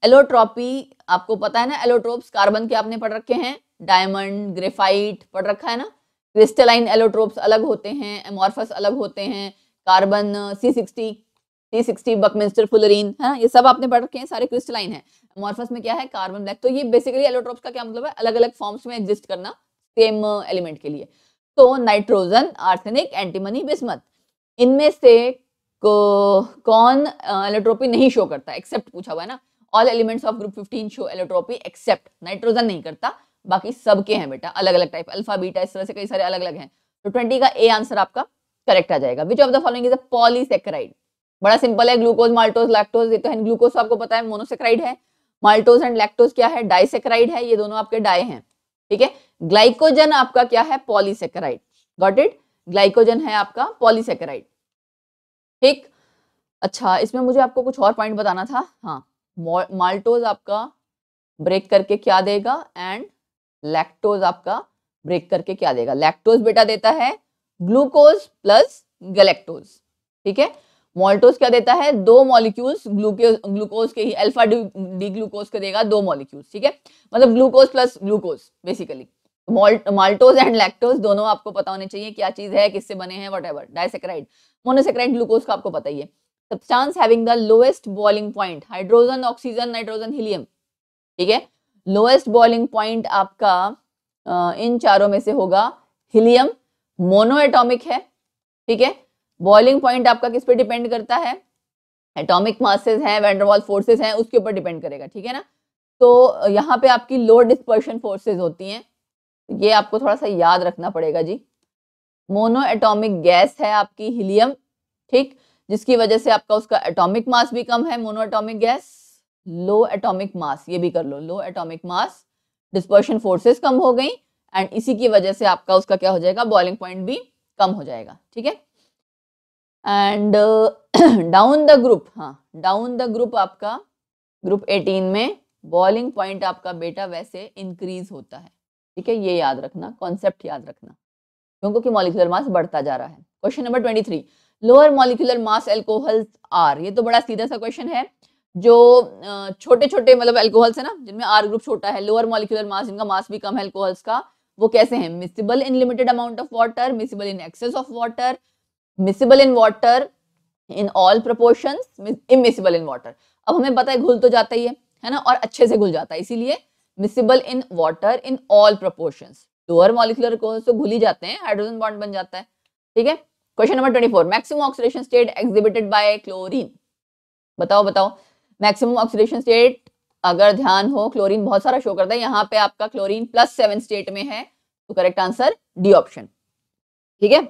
Speaker 1: allotropy आपको पता है ना एलोट्रोप्स कार्बन के आपने पढ़ रखे हैं डायमंड ग्रेफाइट पढ़ रखा है ना क्रिस्टलाइन एलोट्रोप्स अलग होते हैं एमोरफस अलग होते हैं carbon C sixty C sixty buckminsterfullerene है ना ये सब आपने पढ़ रखे हैं सारे क्रिस्टलाइन है एमोरफस में क्या है कार्बन ब्लैक तो ये बेसिकली एलोट्रोप्स का क्या मतलब है अलग अलग फॉर्म्स में एग्जिस्ट करना सेम एलिमेंट uh, के लिए तो नाइट्रोजन आर्सेनिक एंटीमनी बिस्मत इनमें से को, कौन एलोट्रोपी uh, नहीं शो करता एक्सेप्ट पूछा हुआ है ना all elements of group 15 show allotropy except nitrogen नहीं करता बाकी सबके हैं बेटा अलग अलग टाइप अल्फा बीटा इस तरह से कई सारे अलग अलग हैं तो ट्वेंटी का ए आंसर आपका करेक्ट आ जाएगा which of the following is a polysaccharide बड़ा सिंपल है ग्लूकोज माल्टोज लैक्टोज ये तो है ग्लूकोज तो आपको पता है मोनोसेक्राइड है माल्टोज एंड लैक्टोज क्या है डाइसेक्राइड है ये दोनों आपके डाय हैं ठीक है ग्लाइकोजन आपका क्या है पॉलीसेक्राइड गॉट इट ग्लाइकोजन है आपका पॉलीसेक्राइड ठीक अच्छा इसमें मुझे आपको कुछ और पॉइंट बताना था हाँ माल्टोज आपका ब्रेक करके क्या देगा एंड लैक्टोज आपका ब्रेक करके क्या देगा लैक्टोज बेटा देता है ग्लूकोज प्लस गलेक्टोज ठीक है मोल्टोज क्या देता है दो मॉलिक्यूल्स ग्लूकोज के ही अल्फा डी ग्लूकोज का देगा दो मॉलिक्यूल्स ठीक है मतलब glucose plus glucose basically maltose and lactose दोनों आपको पता होने चाहिए क्या चीज है किससे बने हैं whatever disaccharide monosaccharide glucose का आपको पता ही है substance having the lowest boiling point hydrogen oxygen nitrogen helium ठीक है लोएस्ट बॉइलिंग पॉइंट आपका इन चारों में से होगा हीलियम मोनो एटॉमिक है ठीक है बॉइलिंग पॉइंट आपका किस पे डिपेंड करता है एटॉमिक मासेस हैं वेंडरवॉल फोर्सेस हैं उसके ऊपर डिपेंड करेगा ठीक है ना तो यहाँ पे आपकी लो डिस्पर्शन फोर्सेस होती हैं ये आपको थोड़ा सा याद रखना पड़ेगा जी मोनो एटॉमिक गैस है आपकी हीलियम ठीक जिसकी वजह से आपका उसका एटॉमिक मास भी कम है mono atomic gas low atomic mass ये भी कर लो low atomic mass dispersion forces कम हो गई एंड इसी की वजह से आपका उसका क्या हो जाएगा बॉइलिंग पॉइंट भी कम हो जाएगा ठीक है एंड डाउन द ग्रुप हाँ डाउन द ग्रुप आपका ग्रुप 18 में बॉइलिंग पॉइंट आपका बेटा वैसे इंक्रीज होता है ठीक है ये याद रखना कॉन्सेप्ट याद रखना क्योंकि मॉलिकुलर मास बढ़ता जा रहा है question number three lower molecular mass alcohols are ये तो बड़ा सीधा सा क्वेश्चन है जो छोटे छोटे मतलब एल्कोहल्स है ना जिनमें आर ग्रुप छोटा है लोअर मॉलिकुलर मास जिनका मास भी कम है एल्कोहल्स का वो कैसे हैं miscible in limited amount of water miscible in excess of water miscible in water in all proportion immiscible in water अब हमें पता है घुल तो जाता ही है है ना और अच्छे से घुल जाता है इसीलिए miscible in water in all proportion lower molecular को तो घुल ही जाते हैं हाइड्रोजन बॉन्ड बन जाता है ठीक है question number twenty four maximum oxidation state exhibited by chlorine बताओ बताओ मैक्सिमम ऑक्सीडेशन स्टेट अगर ध्यान हो क्लोरीन बहुत सारा शो करता है यहाँ पे आपका क्लोरीन प्लस सेवन स्टेट में है तो करेक्ट आंसर डी ऑप्शन ठीक है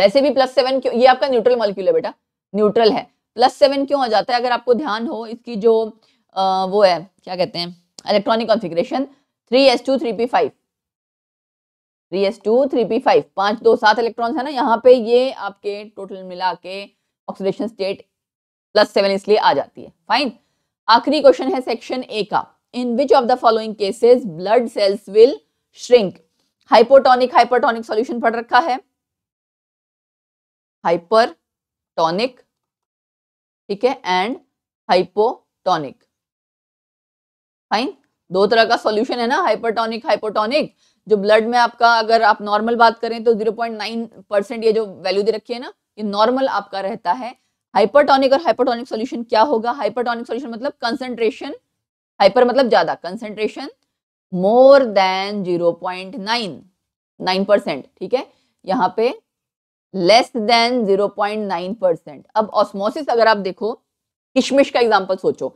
Speaker 1: वैसे भी प्लस सेवन क्यों ये आपका न्यूट्रल मॉलिक्यूल है बेटा न्यूट्रल है प्लस सेवन क्यों आ जाता है अगर आपको ध्यान हो इसकी जो आ, वो है क्या कहते हैं electronic configuration three S two three P five three S two three P five पांच दो सात इलेक्ट्रॉन है ना यहाँ पे ये आपके टोटल मिला के ऑक्सीडेशन स्टेट प्लस सेवन इसलिए आ जाती है फाइन आखिरी क्वेश्चन है सेक्शन ए का in which of the following cases blood cells will shrink hypotonic hypertonic solution पढ़ रखा है हाइपरटोनिक ठीक है एंड हाइपोटोनिक फाइन दो तरह का सॉल्यूशन है ना हाइपरटोनिक हाइपोटोनिक जो ब्लड में आपका अगर आप नॉर्मल बात करें तो जीरो पॉइंट नाइन परसेंट ये जो वैल्यू दे रखी है ना ये नॉर्मल आपका रहता है हाइपरटॉनिक और हाइपरटॉनिक सॉल्यूशन क्या होगा हाइपरटॉनिक सॉल्यूशन मतलब कंसेंट्रेशन हाइपर मतलब ज्यादा concentration more than 0.9 point percent ठीक है यहाँ पे लेस देन 0.9 परसेंट अब ऑस्मोसिस अगर आप देखो किशमिश का एग्जाम्पल सोचो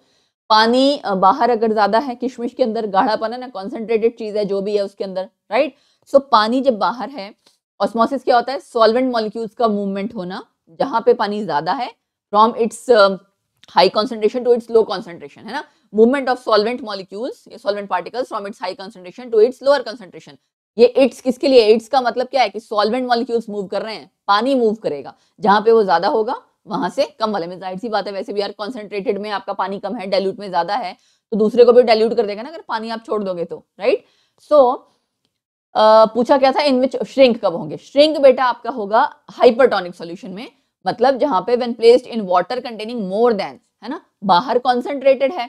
Speaker 1: पानी बाहर अगर ज्यादा है किशमिश के अंदर गाढ़ापन है ना कॉन्सेंट्रेटेड चीज है जो भी है उसके अंदर राइट सो so, पानी जब बाहर है ऑस्मोसिस क्या होता है सॉल्वेंट मॉलिक्यूल्स का मूवमेंट होना जहां पे पानी ज्यादा है from its high concentration to its low concentration है ना मूवमेंट ऑफ सॉल्वेंट मॉलिक्यूल्स ये solvent particles from its high concentration to its lower concentration ये इट्स किसके लिए इट्स का मतलब क्या है कि सॉल्वेंट मॉलिक्यूल्स मूव कर रहे हैं पानी मूव करेगा जहां पे वो ज्यादा होगा वहां से कम वाले में जाहिर सी बात है वैसे भी यार कॉन्सेंट्रेटेड में आपका पानी कम है डायल्यूट में ज्यादा है तो दूसरे को भी डायल्यूट कर देगा ना अगर पानी आप छोड़ दोगे तो राइट सो so, पूछा क्या था इन विच श्रिंक कब होंगे श्रिंक बेटा आपका होगा हाइपरटोनिक सॉल्यूशन में मतलब जहां पे when placed in water containing more than है ना बाहर कॉन्सेंट्रेटेड है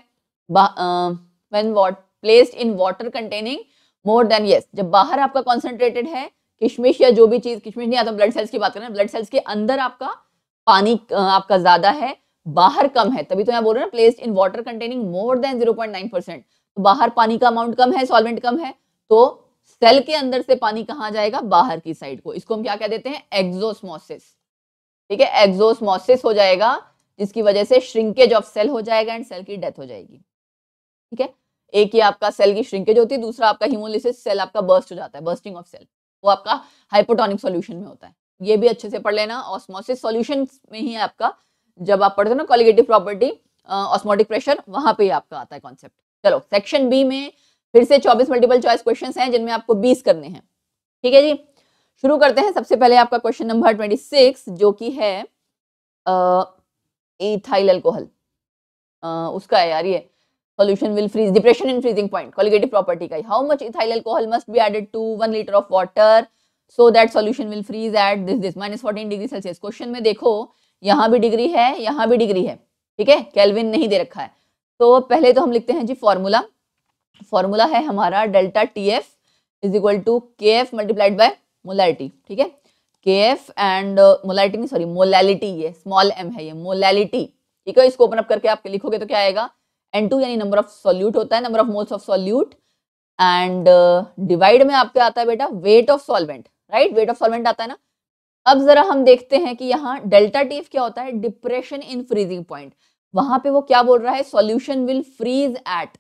Speaker 1: when what placed in water containing more than yes जब बाहर आपका कॉन्सेंट्रेटेड है किशमिश या जो भी चीज किशमिश नहीं आता ब्लड सेल्स की बात करें ब्लड सेल्स के अंदर आपका पानी आपका ज्यादा है बाहर कम है तभी तो यहाँ बोल रहे हैं placed in water containing more than nine percent तो बाहर पानी का अमाउंट कम है सॉल्वेंट कम है तो सेल के अंदर से पानी कहाँ जाएगा बाहर की साइड को इसको हम क्या कह देते हैं एक्जोसमोसिस ठीक है एक्सोसमोसिस हो जाएगा जिसकी वजह से श्रिंकेज ऑफ सेल हो जाएगा एंड सेल की डेथ हो जाएगी ठीक है एक ही आपका सेल की श्रिंकेज होती है दूसरा आपका हिमोलिसिस सेल आपका बर्स्ट हो जाता है बर्स्टिंग ऑफ सेल वो आपका हाइपोटोनिक सोल्यूशन में होता है ये भी अच्छे से पढ़ लेना ऑस्मोसिस सोल्यूशन में ही आपका जब आप पढ़ते हो ना कॉलिगेटिव प्रॉपर्टी ऑस्मोटिक प्रेशर वहां ही आपका आता है कॉन्सेप्ट चलो सेक्शन बी में फिर से 24 मल्टीपल चॉइस क्वेश्चन हैं जिनमें आपको 20 करने हैं ठीक है जी शुरू करते हैं सबसे पहले आपका क्वेश्चन नंबर ट्वेंटी सिक्स जो कि है इथाइल अल्कोहल उसका है यार ये solution will freeze depression in freezing point qualitative property का how much ethyl alcohol must be added to one litre of water so that solution will freeze at this this minus fourteen degree Celsius question में देखो यहाँ भी degree है यहाँ भी degree है ठीक है कैलविन नहीं दे रखा है तो पहले तो हम लिखते हैं जी फॉर्मूला फॉर्मूला है हमारा delta T F is equal to K F multiplied by molality ठीक है के एफ एंड मोलैलिटी नहीं सॉरी मोलैलिटी ये स्मॉल एम है ये मोलैलिटी ठीक है इसको ओपन अप करके आप लिखोगे तो क्या आएगा एन टू यानी नंबर ऑफ सॉल्यूट होता है number of moles of solute and divide में आपके आता है बेटा weight of solvent right weight of solvent आता है ना अब जरा हम देखते हैं कि यहाँ डेल्टा टीफ क्या होता है डिप्रेशन इन फ्रीजिंग पॉइंट वहां पे वो क्या बोल रहा है solution will freeze at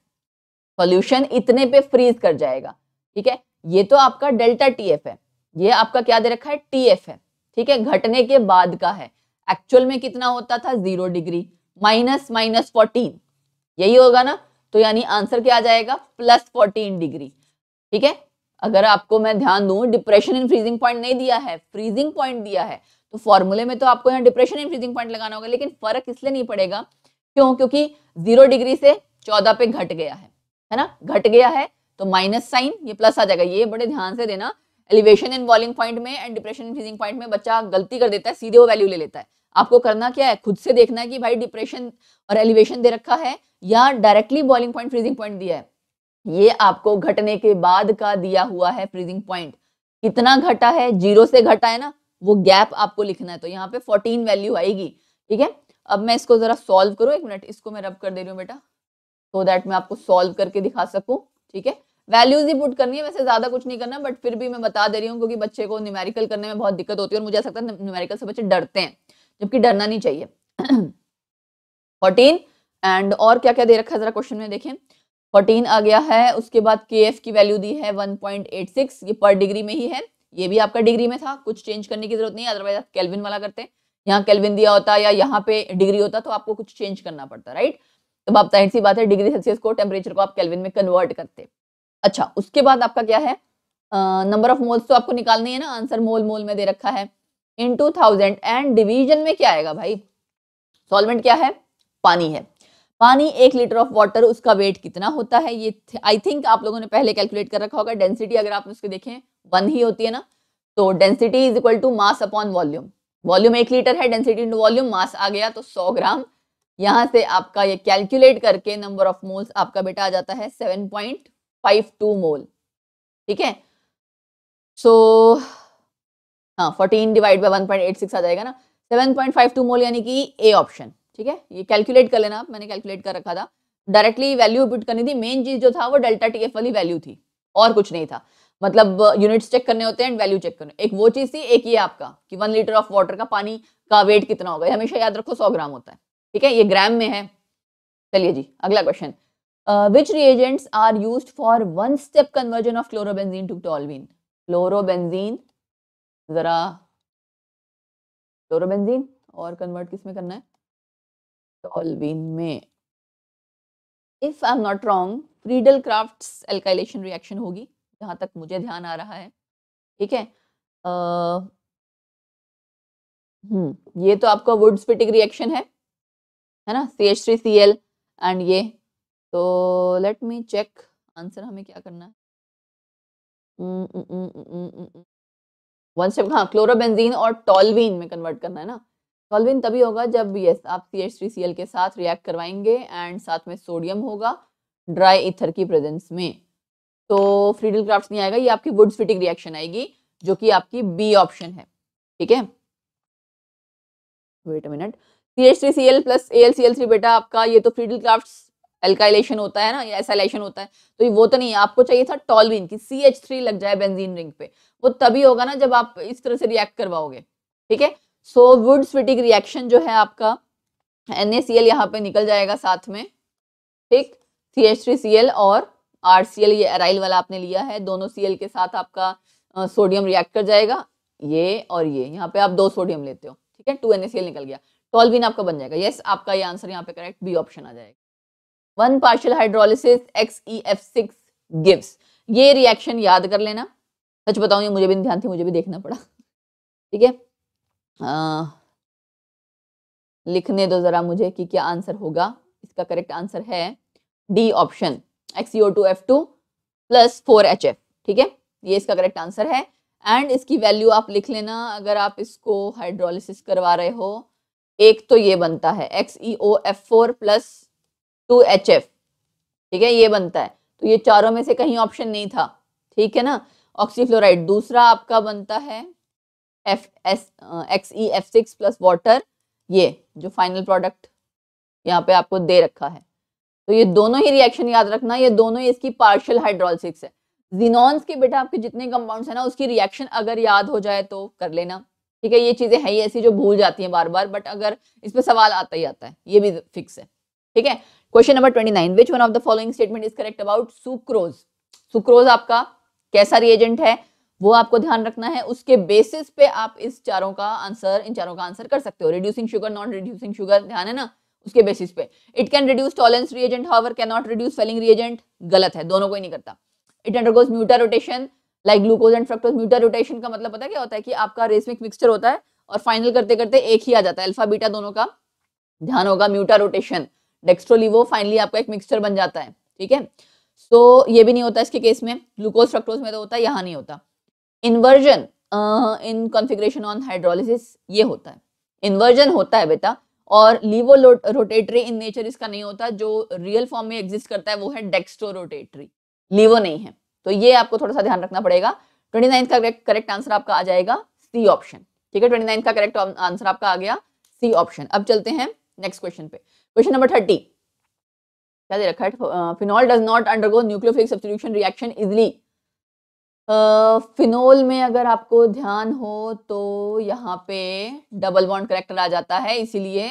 Speaker 1: solution इतने पे फ्रीज कर जाएगा ठीक है ये तो आपका डेल्टा टीएफ है ये आपका क्या दे रखा है टी एफ है ठीक है घटने के बाद का है एक्चुअल में कितना होता था zero degree minus minus fourteen यही होगा ना तो यानी आंसर क्या आ जाएगा प्लस फोर्टीन डिग्री ठीक है अगर आपको मैं ध्यान दू डिप्रेशन इन फ्रीजिंग पॉइंट नहीं दिया है फ्रीजिंग पॉइंट दिया है तो फॉर्मूले में तो आपको यहाँ डिप्रेशन इन फ्रीजिंग पॉइंट लगाना होगा लेकिन फर्क इसलिए नहीं पड़ेगा क्यों क्योंकि जीरो डिग्री से चौदह पे घट गया है है ना घट गया है तो माइनस साइन ये प्लस आ जाएगा ये बड़े ध्यान से देना एलिवेशन इन बॉलिंग पॉइंट में and depression in freezing point में बच्चा गलती कर देता है सीधे वो वैल्यू ले लेता है आपको करना क्या है खुद से देखना है कि भाई डिप्रेशन और एलिवेशन दे रखा है या directly boiling point freezing point दिया है ये आपको घटने के बाद का दिया हुआ है फ्रीजिंग पॉइंट कितना घटा है जीरो से घटा है ना वो गैप आपको लिखना है तो यहाँ पे फोर्टीन वैल्यू आएगी ठीक है अब मैं इसको जरा सॉल्व करूँ एक मिनट इसको मैं रब कर दे रही हूँ बेटा सो so दैट मैं आपको सॉल्व करके दिखा सकूँ ठीक है वैल्यूज ही पुट करनी है वैसे ज्यादा कुछ नहीं करना बट फिर भी मैं बता दे रही हूँ क्योंकि बच्चे को न्यूमेरिकल करने में बहुत दिक्कत होती है और मुझे ऐसा लगता है न्यूमेरिकल से बच्चे डरते हैं जबकि डरना नहीं चाहिए फोर्टीन एंड और क्या क्या दे रखा है जरा क्वेश्चन में देखें फोर्टीन आ गया है उसके बाद के एफ की वैल्यू दी है वन पॉइंट एट सिक्स ये पर डिग्री में ही है ये भी आपका डिग्री में था कुछ चेंज करने की जरूरत नहीं अदरवाइज आप कैलविन वाला करते यहाँ कैलविन दिया होता या यहाँ पे डिग्री होता तो आपको कुछ चेंज करना पड़ता राइट तो आप जाहिर सी बात है डिग्री सेल्सियस को टेम्परेचर को आप कैलविन में कन्वर्ट करते अच्छा उसके बाद आपका क्या है नंबर ऑफ मोल्स तो आपको निकालनी है ना आंसर मोल मोल में दे रखा है in two thousand and division में क्या आएगा भाई सॉल्वेंट क्या है पानी है पानी एक लीटर ऑफ वाटर उसका वेट कितना होता है ये आई थिंक आप लोगों ने पहले कैलकुलेट कर रखा होगा डेंसिटी अगर आप उसके देखें वन ही होती है ना तो density is equal to mass upon volume volume एक लीटर है डेंसिटी इंटू वॉल्यूम मास आ गया तो सौ ग्राम यहाँ से आपका ये कैलकुलेट करके नंबर ऑफ मोल्स आपका बेटा आ जाता है seven point five two mole ठीक है सो हाँ fourteen divide by one point eight six आ जाएगा ना seven point five two mole यानी कि ए ऑप्शन ठीक है ये कैलकुलेट कर लेना आप मैंने कैलकुलेट कर रखा था डायरेक्टली वैल्यू पुट करनी थी मेन चीज जो था वो डेल्टा टी एफ वाली वैल्यू थी और कुछ नहीं था मतलब यूनिट्स uh, चेक करने होते हैं एंड वैल्यू चेक करने एक वो चीज थी एक ये आपका कि वन लीटर ऑफ वाटर का पानी का वेट कितना होगा हमेशा याद रखो सौ ग्राम होता है ठीक है ये ग्राम में है चलिए जी अगला question uh, which reagents are used for one step conversion of chlorobenzene to toluene chlorobenzene जरा क्लोरोबेंजीन और कन्वर्ट किस में करना है टॉलवीन में if I am not wrong Friedel Crafts alkylation reaction होगी जहां तक मुझे ध्यान आ रहा है ठीक है uh, हम्म ये तो आपका वुड स्पिटिक रिएक्शन है है ना C H three C L and ये तो लेट मी चेक आंसर हमें क्या करना है वन स्टेप हाँ क्लोरोबेंजीन और टॉलवीन में कन्वर्ट करना है ना टॉलवीन तभी होगा जब यस आप C H three C L के साथ रिएक्ट करवाएंगे एंड साथ में सोडियम होगा ड्राई इथर की प्रेजेंस में तो फ्रीडल क्राफ्ट नहीं आएगा ये आपकी वुड्स फिटिंग रिएक्शन आएगी जो कि आपकी बी ऑप्शन है ठीक है wait a minute C H three C L plus A L C L three बेटा आपका ये तो फ्रीडल क्राफ्ट एल्काइलेशन होता है ना या एसाइलेशन होता है तो वो तो नहीं आपको चाहिए था टॉलरिन की सी एच थ्री लग जाए बेंजीन रिंग पे वो तभी होगा ना जब आप इस तरह से रिएक्ट करवाओगे ठीक है सो वुड स्विटिक रिएक्शन जो है आपका एन ए सी एल यहाँ पे निकल जाएगा साथ में ठीक C H three C L और आर सी एल ये अराइल वाला आपने लिया है दोनों सी एल के साथ आपका सोडियम रिएक्ट कर जाएगा ये और ये यहाँ पे आप दो सोडियम लेते हो ठीक है two N A C L निकल गया टॉलविन आपका बन जाएगा यस आपका ये आंसर यहाँ पे करेक्ट बी ऑप्शन आ जाएगा one partial hydrolysis X E F six gives ये रिएक्शन याद कर लेना सच बताऊँ ये मुझे भी ध्यान थी मुझे भी देखना पड़ा ठीक है लिखने दो ज़रा मुझे कि क्या आंसर होगा इसका करेक्ट आंसर है D option O two F two plus four H F ठीक है ये इसका करेक्ट आंसर है एंड इसकी वैल्यू आप लिख लेना अगर आप इसको हाइड्रोलिसिस करवा रहे हो एक तो ये बनता है X E O F four plus two H F ठीक है ये बनता है तो ये चारों में से कहीं ऑप्शन नहीं था ठीक है ना ऑक्सीफ्लोराइड दूसरा आपका बनता है F S X E F six plus water ये जो फाइनल प्रोडक्ट यहाँ पे आपको दे रखा है तो ये दोनों ही रिएक्शन याद रखना ये दोनों ही इसकी पार्शियल हाइड्रोल है जीनॉन्स के बेटा आपके जितने कंपाउंड्स है ना उसकी रिएक्शन अगर याद हो जाए तो कर लेना ठीक है ये चीज़ें है ही ऐसी जो भूल जाती हैं बार बार बट अगर इस पर सवाल आता ही आता है ये भी फिक्स है ठीक है question number twenty nine which one of the following statement is correct about sucrose sucrose आपका कैसा रिएजेंट है वो आपको ध्यान रखना है उसके बेसिस पे आप इस चारों का आंसर इन चारों का आंसर कर सकते हो reducing sugar non reducing sugar ध्यान है ना उसके बेसिस पे it can reduce Tollens reagent however can not reduce Fehling reagent गलत है दोनों को ही नहीं करता it undergoes mutarotation like glucose and fructose mutarotation का मतलब पता क्या होता है कि आपका रेसमिक मिक्सचर होता है और फाइनल करते करते एक ही आ जाता है अल्फा बीटा दोनों का ध्यान होगा म्यूटा रोटेशन डेक्स्ट्रोलिवो फाइनली आपका एक मिक्सचर बन जाता है ठीक है सो ये भी नहीं होता इसके केस में ग्लूकोज फ्रक्टोज में तो होता है यहाँ नहीं होता inversion in configuration on hydrolysis ये होता है इन्वर्जन होता है बेटा और लीवो रोटेटरी इन नेचर इसका नहीं होता जो रियल फॉर्म में एग्जिस्ट करता है वो है डेक्स्ट्रो रोटेटरी लीवो नहीं है तो ये आपको थोड़ा सा ध्यान रखना पड़ेगा ट्वेंटी नाइन्थ का करेक्ट आंसर आपका आ जाएगा सी ऑप्शन ठीक है ट्वेंटी नाइन्थ का करेक्ट आंसर आपका आ गया सी ऑप्शन अब चलते हैं नेक्स्ट क्वेश्चन पे क्वेश्चन नंबर थर्टी क्या दे रखा है phenol does not undergo nucleophilic substitution reaction easily phenol में अगर आपको ध्यान हो तो यहाँ पे डबल बॉन्ड करेक्टर आ जाता है इसीलिए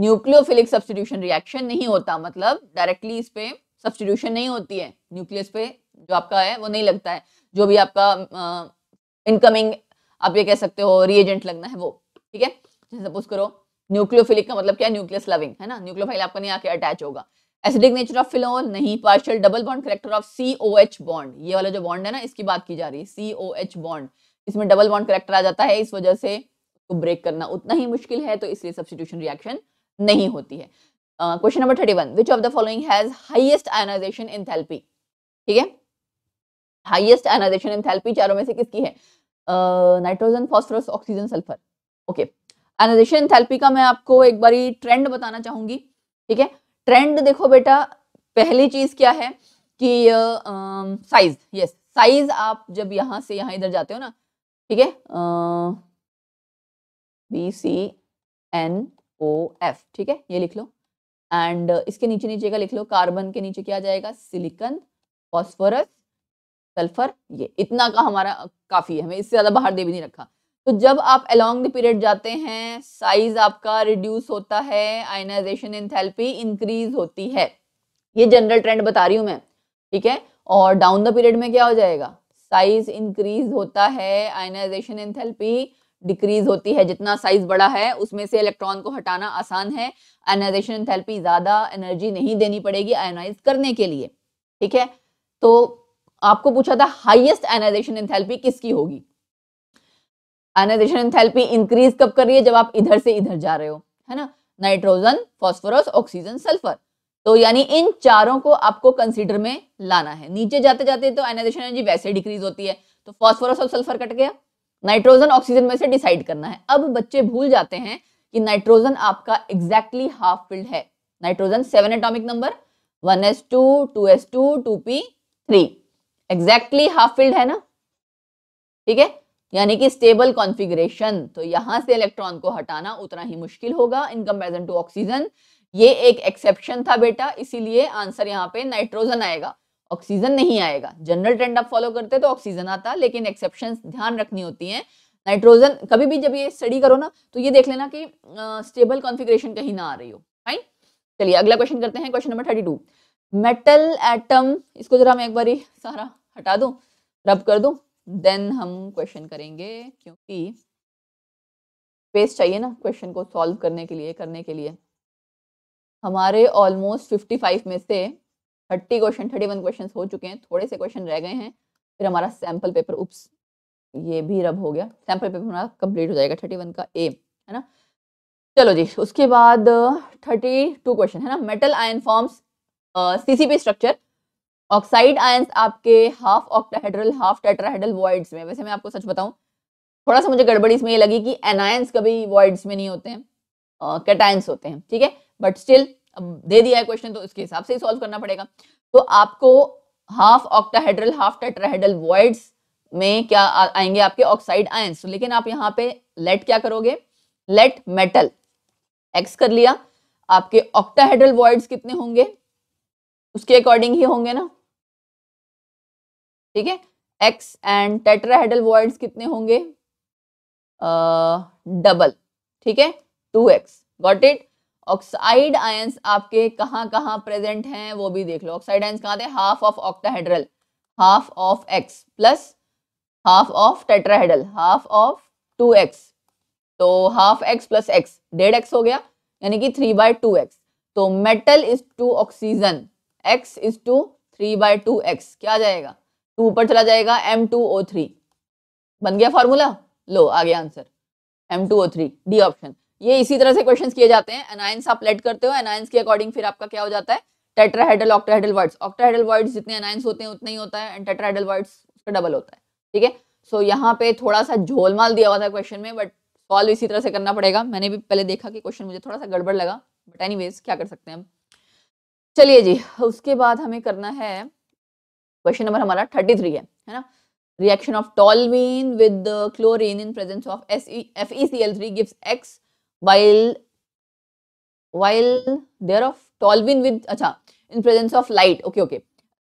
Speaker 1: न्यूक्लियोफिलिक सब्सटीट्यूशन रिएक्शन नहीं होता मतलब डायरेक्टली इस पे सब्सटीट्यूशन नहीं होती है न्यूक्लियस पे जो आपका है वो नहीं लगता है जो भी आपका इनकमिंग uh, आप ये कह सकते हो रिएजेंट लगना है वो ठीक है सपोज करो न्यूक्लियोफिलिक का मतलब क्या न्यूक्लियस लविंग है ना न्यूक्लियोफाइल आपको नहीं आके अटैच होगा एसिडिक नेचर ऑफ फिलोल नहीं partial double bond character of C O H bond ये वाला जो बॉन्ड है ना इसकी बात की जा रही है सी ओ एच बॉन्ड इसमें डबल बॉन्ड करेक्टर आ जाता है इस वजह से उसको तो ब्रेक करना उतना ही मुश्किल है तो इसलिए सब्सटीट्यूशन रिएक्शन नहीं होती है question number thirty one which of the following has highest ionization enthalpy ठीक है हाइएस्ट आयनाइजेशन इन थेल्पी चारों में से किसकी है nitrogen phosphorus oxygen sulphur okay analysis therapy का मैं आपको एक बारी ट्रेंड बताना चाहूंगी ठीक है ट्रेंड देखो बेटा पहली चीज क्या है कि साइज यस साइज आप जब यहां से यहां इधर जाते हो ना ठीक है B C N O F ठीक है ये लिख लो एंड इसके नीचे नीचे का लिख लो कार्बन के नीचे क्या जाएगा सिलिकन फॉस्फोरस सल्फर ये इतना का हमारा काफ़ी है हमें इससे ज़्यादा बाहर दे भी नहीं रखा तो जब आप अलोंग द पीरियड जाते हैं साइज आपका रिड्यूस होता है आयनाइजेशन इंथेल्पी इंक्रीज होती है ये जनरल ट्रेंड बता रही हूं मैं ठीक है और डाउन द पीरियड में क्या हो जाएगा साइज इंक्रीज होता है आयनाइजेशन एंथैल्पी डिक्रीज होती है जितना साइज बड़ा है उसमें से इलेक्ट्रॉन को हटाना आसान है आयनाइजेशन थेरेपी ज़्यादा एनर्जी नहीं देनी पड़ेगी आयनाइज करने के लिए ठीक है तो आपको पूछा था हाईएस्ट आयनाइजेशन एंथैल्पी किसकी होगी आयनाइजेशन एंथैल्पी इंक्रीज कब कर रही है जब आप इधर से इधर जा रहे हो है ना नाइट्रोजन फॉस्फोरस ऑक्सीजन सल्फर तो यानी इन चारों को आपको कंसीडर में लाना है नीचे जाते जाते तो आयनाइजेशन एनर्जी वैसे डिक्रीज होती है तो फॉस्फोरस और सल्फर कट गया नाइट्रोजन ऑक्सीजन में से डिसाइड करना है अब बच्चे भूल जाते हैं कि नाइट्रोजन आपका एग्जैक्टली हाफ फिल्ड है nitrogen seven atomic number one S two two S two two P three exactly half filled है ना ठीक है यानी कि स्टेबल कॉन्फिग्रेशन तो यहाँ से इलेक्ट्रॉन को हटाना उतना ही मुश्किल होगा इन कंपेरिजन टू ऑक्सीजन ये एक एक्सेप्शन था बेटा इसीलिए आंसर यहाँ पे नाइट्रोजन आएगा ऑक्सीजन नहीं आएगा जनरल ट्रेंड आप फॉलो करते तो ऑक्सीजन आता लेकिन एक्सेप्शन ध्यान रखनी होती है नाइट्रोजन कभी भी जब ये स्टडी करो ना तो ये देख लेना कि स्टेबल कॉन्फिग्रेशन कहीं ना आ रही हो फाइन चलिए अगला क्वेश्चन करते हैं question number thirty two metal atom इसको जरा मैं एक बार सारा हटा दू रब कर दू देन हम क्वेश्चन करेंगे क्योंकि स्पेस चाहिए ना क्वेश्चन को सॉल्व करने के लिए करने के लिए हमारे ऑलमोस्ट फिफ्टी फाइव में से थर्टी क्वेश्चन वन क्वेश्चन हो चुके हैं थोड़े से क्वेश्चन रह गए हैं फिर हमारा सैम्पल पेपर उप्स ये भी रब हो गया सैम्पल पेपर हमारा कंप्लीट हो जाएगा थर्टी वन का ए है ना चलो जी उसके बाद थर्टी टू क्वेश्चन है ना metal ion forms CCP structure oxide ions आपके half octahedral half tetrahedral voids में वैसे मैं आपको सच बताऊं थोड़ा सा मुझे गड़बड़ी इसमें ये लगी कि एनायंस कभी वॉइड्स में नहीं होते हैं कैटायंस होते हैं ठीक है बट स्टिल अब दे दिया है क्वेश्चन तो उसके हिसाब से ही सॉल्व करना पड़ेगा तो आपको half octahedral half tetrahedral voids में क्या आएंगे आपके ऑक्साइड आयंस तो लेकिन आप यहाँ पे लेट क्या करोगे लेट मेटल एक्स कर लिया आपके ऑक्टाहेड्रल वॉइड्स कितने होंगे उसके अकॉर्डिंग ही होंगे ना ठीक है एक्स एंड टेट्राहेडल वॉइड्स कितने होंगे डबल ठीक है two X got it oxide ions आपके कहां कहां प्रेजेंट हैं वो भी देख लो ऑक्साइड आयंस कहां थे half of octahedral half of X plus half of tetrahedral half of two X तो हाफ एक्स प्लस एक्स डेढ़ एक्स हो गया यानी कि थ्री बाय टू एक्स तो metal is to oxygen X is to three by two X क्या जाएगा to तो ऊपर चला जाएगा एम टू ओ थ्री बन गया फॉर्मूला लो आ गया answer M two O three D option ये इसी तरह से क्वेश्चन किए जाते हैं अनायंस आप लेट करते हो अनायंस के अकॉर्डिंग फिर आपका क्या हो जाता है tetrahedral octahedral voids octahedral voids जितने अनायंस होते हैं उतना ही होता है एंड टेट्राहेडल वर्ड्स उसका डबल होता है ठीक है सो यहाँ पे थोड़ा सा झोलमाल दिया हुआ था क्वेश्चन में बट सॉल्व इसी तरह से करना पड़ेगा मैंने भी पहले देखा कि क्वेश्चन मुझे थोड़ा सा गड़बड़ लगा बट एनी क्या कर सकते हैं हम चलिए जी उसके बाद हमें करना है क्वेश्चन नंबर हमारा थर्टी थ्री है है ना reaction of toluene with chlorine in presence of S F E C L three gives X while while there of toluene with अच्छा in presence of light okay okay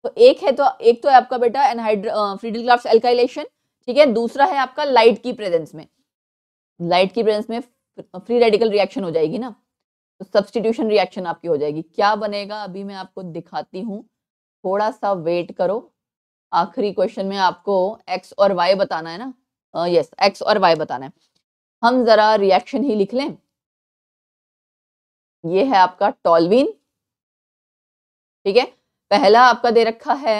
Speaker 1: तो एक है तो एक तो है आपका बेटा एनहाइड्र फ्रीडल क्लाफ्ट एल्काइलेशन ठीक है दूसरा है आपका लाइट की प्रेजेंस में लाइट की प्रेजेंस में फ्री रेडिकल रिएक्शन हो जाएगी ना तो सब्सटीट्यूशन रिएक्शन आपकी हो जाएगी क्या बनेगा अभी मैं आपको दिखाती हूँ थोड़ा सा वेट करो आखिरी क्वेश्चन में आपको एक्स और वाई बताना है ना यस एक्स और वाई बताना है हम जरा रिएक्शन ही लिख लें ये है आपका टॉलविन ठीक है पहला आपका दे रखा है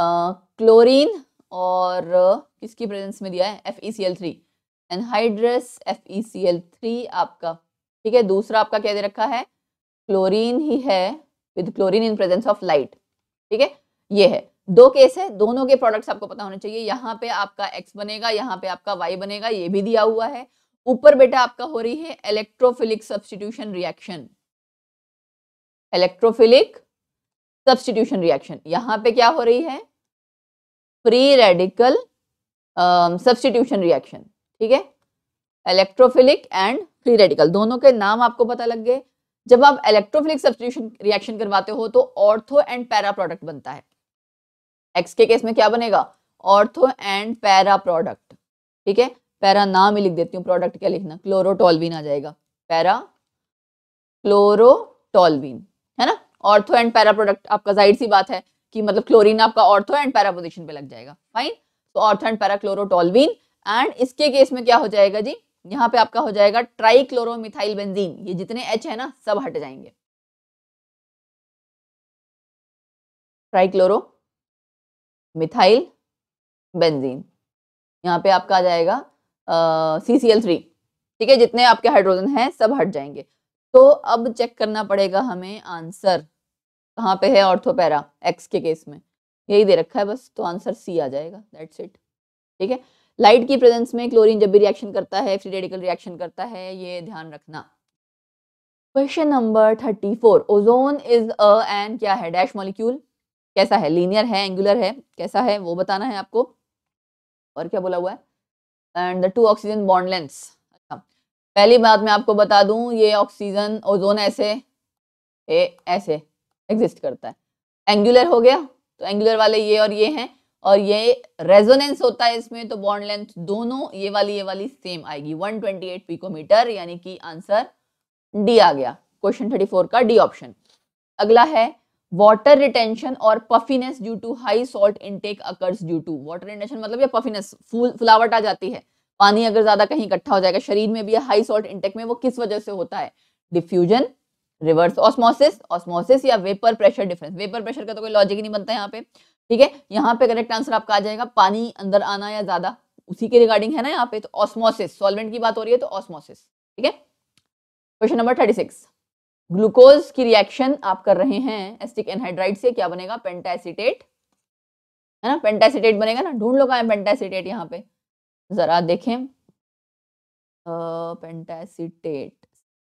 Speaker 1: क्लोरीन और किसकी प्रेजेंस में दिया है F E C L three anhydrous F E C L three आपका ठीक है दूसरा आपका क्या दे रखा है क्लोरीन ही है with chlorine in presence of light ठीक है ये है दो केस है दोनों के प्रोडक्ट्स आपको पता होने चाहिए यहाँ पे आपका एक्स बनेगा यहाँ पे आपका वाई बनेगा ये भी दिया हुआ है ऊपर बेटा आपका हो रही है electrophilic substitution reaction electrophilic substitution reaction यहाँ पे क्या हो रही है फ्री रेडिकल सब्सटीट्यूशन रिएक्शन ठीक है इलेक्ट्रोफिलिक एंड फ्री रेडिकल दोनों के नाम आपको पता लग गए जब आप इलेक्ट्रोफिलिक सब्सटीट्यूशन रिएक्शन करवाते हो तो ऑर्थो एंड पैरा प्रोडक्ट बनता है एक्स के केस में क्या बनेगा ऑर्थो एंड पैरा प्रोडक्ट ठीक है पैरा नाम ही लिख देती हूँ प्रोडक्ट क्या लिखना क्लोरोटोलविन आ जाएगा पैरा क्लोरोटोलविन है ना ऑर्थो एंड पैरा प्रोडक्ट आपका जाहिर सी बात है कि मतलब क्लोरीन आपका ऑर्थो एंड पैरा पोजिशन पे लग जाएगा फाइन तो ortho and para chlorotoluene and इसके केस में क्या हो जाएगा जी यहाँ पे आपका हो जाएगा ट्राइक्लोरोमिथाइल बेंजीन ये जितने एच है ना सब हट जाएंगे ट्राइक्लोरो मिथाइल बेंजीन यहाँ पे आपका आ जाएगा सी सी एल थ्री ठीक है जितने आपके हाइड्रोजन हैं सब हट जाएंगे तो अब चेक करना पड़ेगा हमें आंसर कहाँ पे है ऑर्थोपैरा एक्स के केस में यही दे रखा है बस तो आंसर सी आ जाएगा दैट्स इट ठीक है लाइट की प्रेजेंस में क्लोरीन जब भी रिएक्शन करता है फ्री रेडिकल रिएक्शन करता है ये ध्यान रखना question number thirty four ozone is a an क्या है डैश मॉलिक्यूल कैसा है लीनियर है एंगुलर है कैसा है वो बताना है आपको और क्या बोला हुआ है and the two oxygen bond अच्छा पहली बात मैं आपको बता दूं ये ऑक्सीजन ओजोन ऐसे ए ऐसे एग्जिस्ट करता है एंगुलर हो गया तो एंगुलर वाले ये और ये हैं और ये रेजोनेंस होता है इसमें तो बॉन्ड लेंथ दोनों ये वाली ये वाली सेम आएगी 128 पिकोमीटर यानी कि आंसर डी आ गया क्वेश्चन 34 का डी ऑप्शन अगला है वाटर रिटेंशन और puffiness due to high salt intake occurs due to water retention मतलब या पफिनेस फूल फुलावट आ जाती है पानी अगर ज्यादा कहीं इकट्ठा हो जाएगा शरीर में भी हाई सॉल्ट इनटेक में वो किस वजह से होता है डिफ्यूजन रिवर्स ऑस्मोसिस ऑस्मोसिस या vapour pressure difference vapour pressure का तो कोई लॉजिक नहीं बनता यहाँ पे ठीक है यहाँ पे करेक्ट आंसर आपका आ जाएगा पानी अंदर आना या ज्यादा उसी के रिगार्डिंग है ना यहाँ पे तो ऑस्मोसिस सॉल्वेंट की बात हो रही है तो ऑस्मोसिस ठीक है question number thirty six glucose की रिएक्शन आप कर रहे हैं एस्टिक एनहाइड्राइड से क्या बनेगा पेंटासीटेट है ना पेंटासीटेट बनेगा ना ढूंढ लो कहा पेंटासीटेट यहाँ पे जरा देखें पेंटासीटेट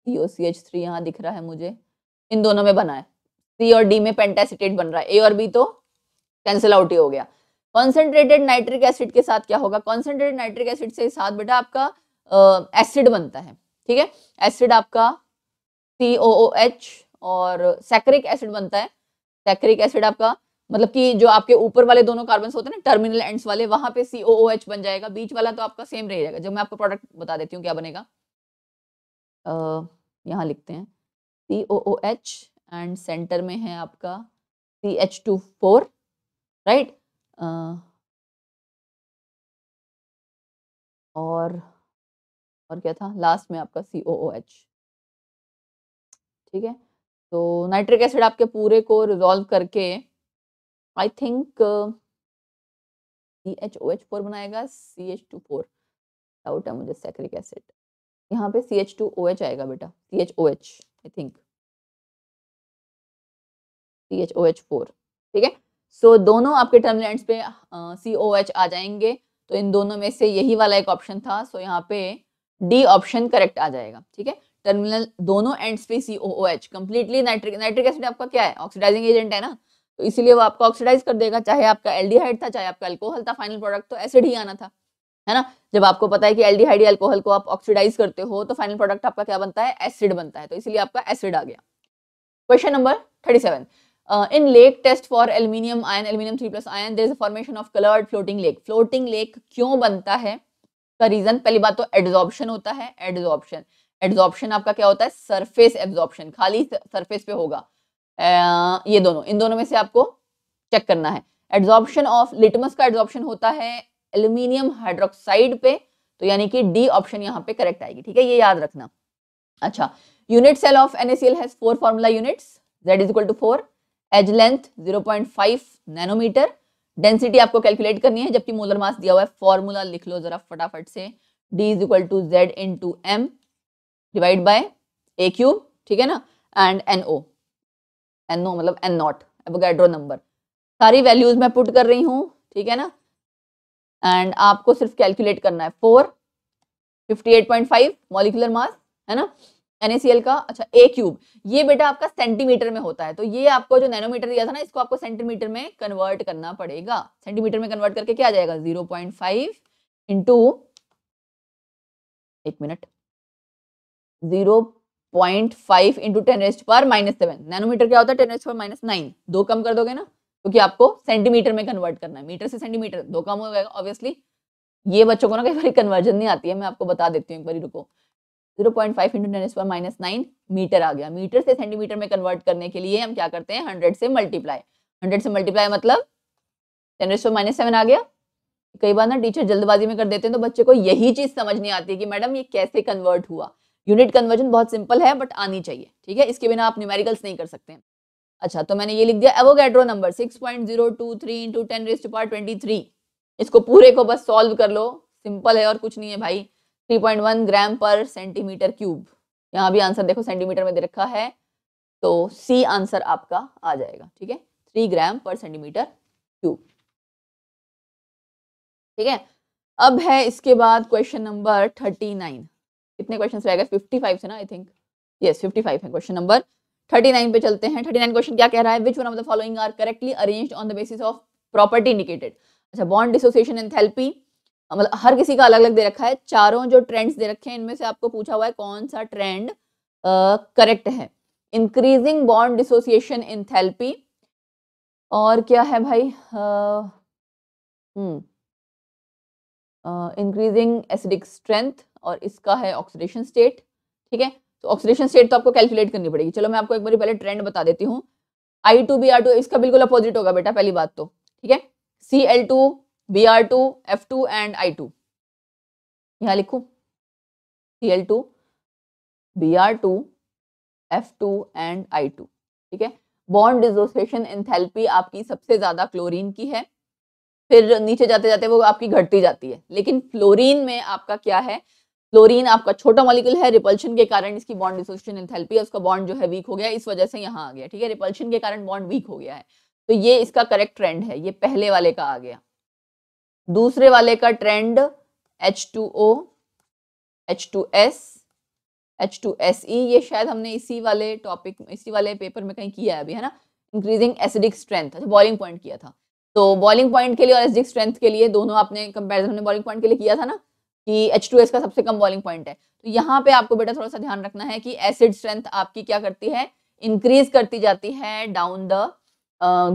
Speaker 1: सी ओ सी एच थ्री यहाँ दिख रहा है मुझे इन दोनों में बना है सी और डी में पेंटासीटेट बन रहा है ए और बी तो कैंसिल आउट ही हो गया कॉन्सेंट्रेटेड नाइट्रिक एसिड के साथ क्या होगा कॉन्सेंट्रेटेड नाइट्रिक एसिड से साथ बेटा आपका एसिड बनता है ठीक है एसिड आपका सी ओ ओ एच और सैक्रिक एसिड बनता है सैक्रिक एसिड आपका मतलब कि जो आपके ऊपर वाले दोनों कार्बन होते हैं ना टर्मिनल एंड्स वाले वहां पे सी ओ ओ एच बन जाएगा बीच वाला तो आपका सेम रह जाएगा जब मैं आपको प्रोडक्ट बता देती हूँ क्या बनेगा यहाँ लिखते हैं C O O H and centre में है आपका C H two four right और और क्या था लास्ट में आपका सी ओ ओ एच ठीक है तो नाइट्रिक एसिड आपके पूरे को रिजॉल्व करके I think C H O H four बनाएगा C H two four doubt है मुझे सैक्रिक एसिड यहाँ पे C H two O H आएगा बेटा C H O H I think C H O H four ठीक है सो दोनों आपके टर्मलैंड पे सी ओ एच आ जाएंगे तो इन दोनों में से यही वाला एक ऑप्शन था सो so यहाँ पे डी ऑप्शन करेक्ट आ जाएगा ठीक है टर्मिनल दोनों एंड्स पे C O H completely nitric nitric acid आपका क्या है ऑक्सीडाइजिंग एजेंट है ना तो इसीलिए वो आपका ऑक्सीडाइज कर देगा चाहे आपका एल्डिहाइड था चाहे आपका अल्कोहल था फाइनल प्रोडक्ट तो एसिड ही आना था है ना जब आपको पता है कि एल्डिहाइड या अल्कोहल को आप ऑक्सीडाइज करते हो तो फाइनल प्रोडक्ट आपका क्या बनता है एसिड बनता है तो इसलिए आपका एसिड आ गया question number thirty seven in lake test for aluminium ion aluminium three plus ion there is formation of coloured floating lake floating lake क्यों बनता है का रीजन पहली बात तो एडजॉर्प्शन होता है एडजॉर्प्शन एब्जॉर्प्शन आपका क्या होता है सरफेस एब्जॉर्प्शन खाली सरफेस पे होगा ये दोनों इन दोनों में से आपको चेक करना है एड्जॉर्प्शन ऑफ लिटमस का एड्जॉर्प्शन होता है एल्यूमिनियम हाइड्रोक्साइड पे तो यानी कि डी ऑप्शन यहाँ पे करेक्ट आएगी ठीक है ये याद रखना अच्छा unit cell of NaCl has four formula units Z is equal to four edge length 0.5 nanometre density आपको कैलकुलेट करनी है जबकि मोलर मास दिया हुआ है फॉर्मूला लिख लो जरा फटाफट से D is equal to Z into M divide by A cube ठीक है ना and N O N O मतलब एन नॉट एवोगैड्रो नंबर सारी वैल्यूज मैं पुट कर रही हूँ ठीक है ना एंड आपको सिर्फ कैलकुलेट करना है four fifty eight point five molecular mass है ना एन का अच्छा ए क्यूब ये बेटा आपका सेंटीमीटर में होता है तो ये आपको जो नैनोमीटर दिया था ना इसको आपको सेंटीमीटर में कन्वर्ट करना पड़ेगा सेंटीमीटर में कन्वर्ट करके क्या आ जाएगा जीरो पॉइंट फाइव इंटू एक minute zero point five into ten एस्ट पर माइनस सेवन नैनोमीटर क्या होता है टेन एस्ट पर माइनस नाइन दो कम कर दोगे ना क्योंकि तो आपको सेंटीमीटर में कन्वर्ट करना है मीटर से सेंटीमीटर दो कम हो जाएगा ऑब्वियसली ये बच्चों को ना कई बार कन्वर्जन नहीं आती है मैं आपको बता देती हूँ एक बार रुको zero point five into ten पर माइनस नाइन मीटर आ गया मीटर से सेंटीमीटर में कन्वर्ट करने के लिए हम क्या करते हैं हंड्रेड से मल्टीप्लाई हंड्रेड से मल्टीप्लाई मतलब टेन एस्ट पर माइनस सेवन आ गया कई बार ना टीचर जल्दबाजी में कर देते हैं तो बच्चे को यही चीज समझ नहीं आती है कि मैडम ये कैसे कन्वर्ट हुआ यूनिट कन्वर्जन बहुत सिंपल है बट आनी चाहिए ठीक है इसके बिना आप न्यूमेरिकल्स नहीं कर सकते हैं अच्छा तो मैंने ये लिख दिया Avogadro number six point zero two three into ten to power twenty three इसको पूरे को बस सॉल्व कर लो सिंपल है और कुछ नहीं है भाई थ्री पॉइंट वन ग्राम पर सेंटीमीटर क्यूब यहाँ भी आंसर देखो सेंटीमीटर में दे रखा है तो सी आंसर आपका आ जाएगा ठीक है थ्री ग्राम पर सेंटीमीटर क्यूब ठीक है अब है इसके बाद क्वेश्चन नंबर थर्टी नाइन कितने क्वेश्चन रह गए फिफ्टी फाइव से ना I think yes fifty five है क्वेश्चन नंबर थर्टी नाइन पे चलते हैं थर्टी नाइन क्वेश्चन क्या कह रहा है which one of the following are correctly arrange on the basis of property indicated अच्छा बॉन्ड डिसोसिएशन एंड थेल्पी मतलब हर किसी का अलग अलग दे रखा है चारों जो ट्रेंड्स दे रखे हैं इनमें से आपको पूछा हुआ है कौन सा ट्रेंड करेक्ट uh, है increasing bond dissociation enthalpy और क्या है भाई इंक्रीजिंग एसिडिक स्ट्रेंथ और इसका है ऑक्सीडेशन स्टेट ठीक है तो ऑक्सीडेशन स्टेट तो आपको कैलकुलेट करनी पड़ेगी चलो मैं आपको एक बार पहले ट्रेंड बता देती हूँ I two B R two इसका बिल्कुल अपोजिट होगा बेटा पहली बात तो ठीक है C L two B R two F two and I two यहाँ लिखू C L two B R two F two and I two ठीक है बॉन्ड डिसोसिएशन एंथैल्पी आपकी सबसे ज्यादा क्लोरीन की है फिर नीचे जाते जाते वो आपकी घटती जाती है लेकिन फ्लोरीन में आपका क्या है क्लोरीन आपका छोटा मॉलिक्यूल है रिपल्शन के कारण इसकी बॉन्ड डिसोल्यूशन एंथैल्पी है उसका बॉन्ड जो है वीक हो गया इस वजह से यहाँ आ गया ठीक है रिपल्शन के कारण बॉन्ड वीक हो गया है तो ये इसका करेक्ट ट्रेंड है ये पहले वाले का आ गया दूसरे वाले का trend H two O H two S H two S E ये शायद हमने इसी वाले टॉपिक इसी वाले पेपर में कहीं किया है अभी है ना इंक्रीजिंग एसिडिक स्ट्रेंथ अच्छा बॉइलिंग पॉइंट किया था तो बॉइलिंग पॉइंट के लिए और एसिडिक स्ट्रेंथ के लिए दोनों आपने कंपेरिजन हमने बॉइलिंग पॉइंट के लिए किया था ना कि एच टू एस का सबसे कम बॉलिंग पॉइंट है तो यहाँ पे आपको बेटा थोड़ा सा ध्यान रखना है कि एसिड स्ट्रेंथ आपकी क्या करती है इंक्रीज करती जाती है डाउन द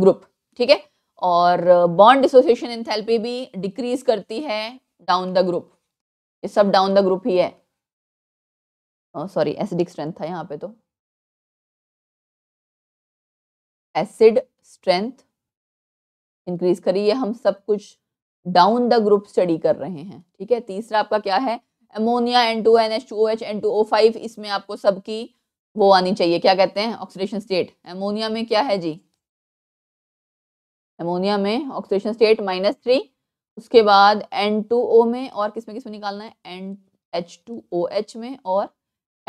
Speaker 1: ग्रुप ठीक है और बॉन्ड एसोसिएशन इंथेल्पी भी डिक्रीज करती है डाउन द ग्रुप ये सब डाउन द ग्रुप ही है सॉरी एसिडिक स्ट्रेंथ था यहाँ पे तो एसिड स्ट्रेंथ इंक्रीज करिए हम सब कुछ डाउन द ग्रुप स्टडी कर रहे हैं ठीक है तीसरा आपका क्या है ammonia N two N H two H N two O five इसमें आपको सबकी वो आनी चाहिए क्या कहते हैं ऑक्सीडेशन स्टेट एमोनिया में क्या है जी एमोनिया में ऑक्सीडेशन स्टेट माइनस थ्री उसके बाद एन टू ओ में और किसमें किसमें किस में निकालना है N H two O H में और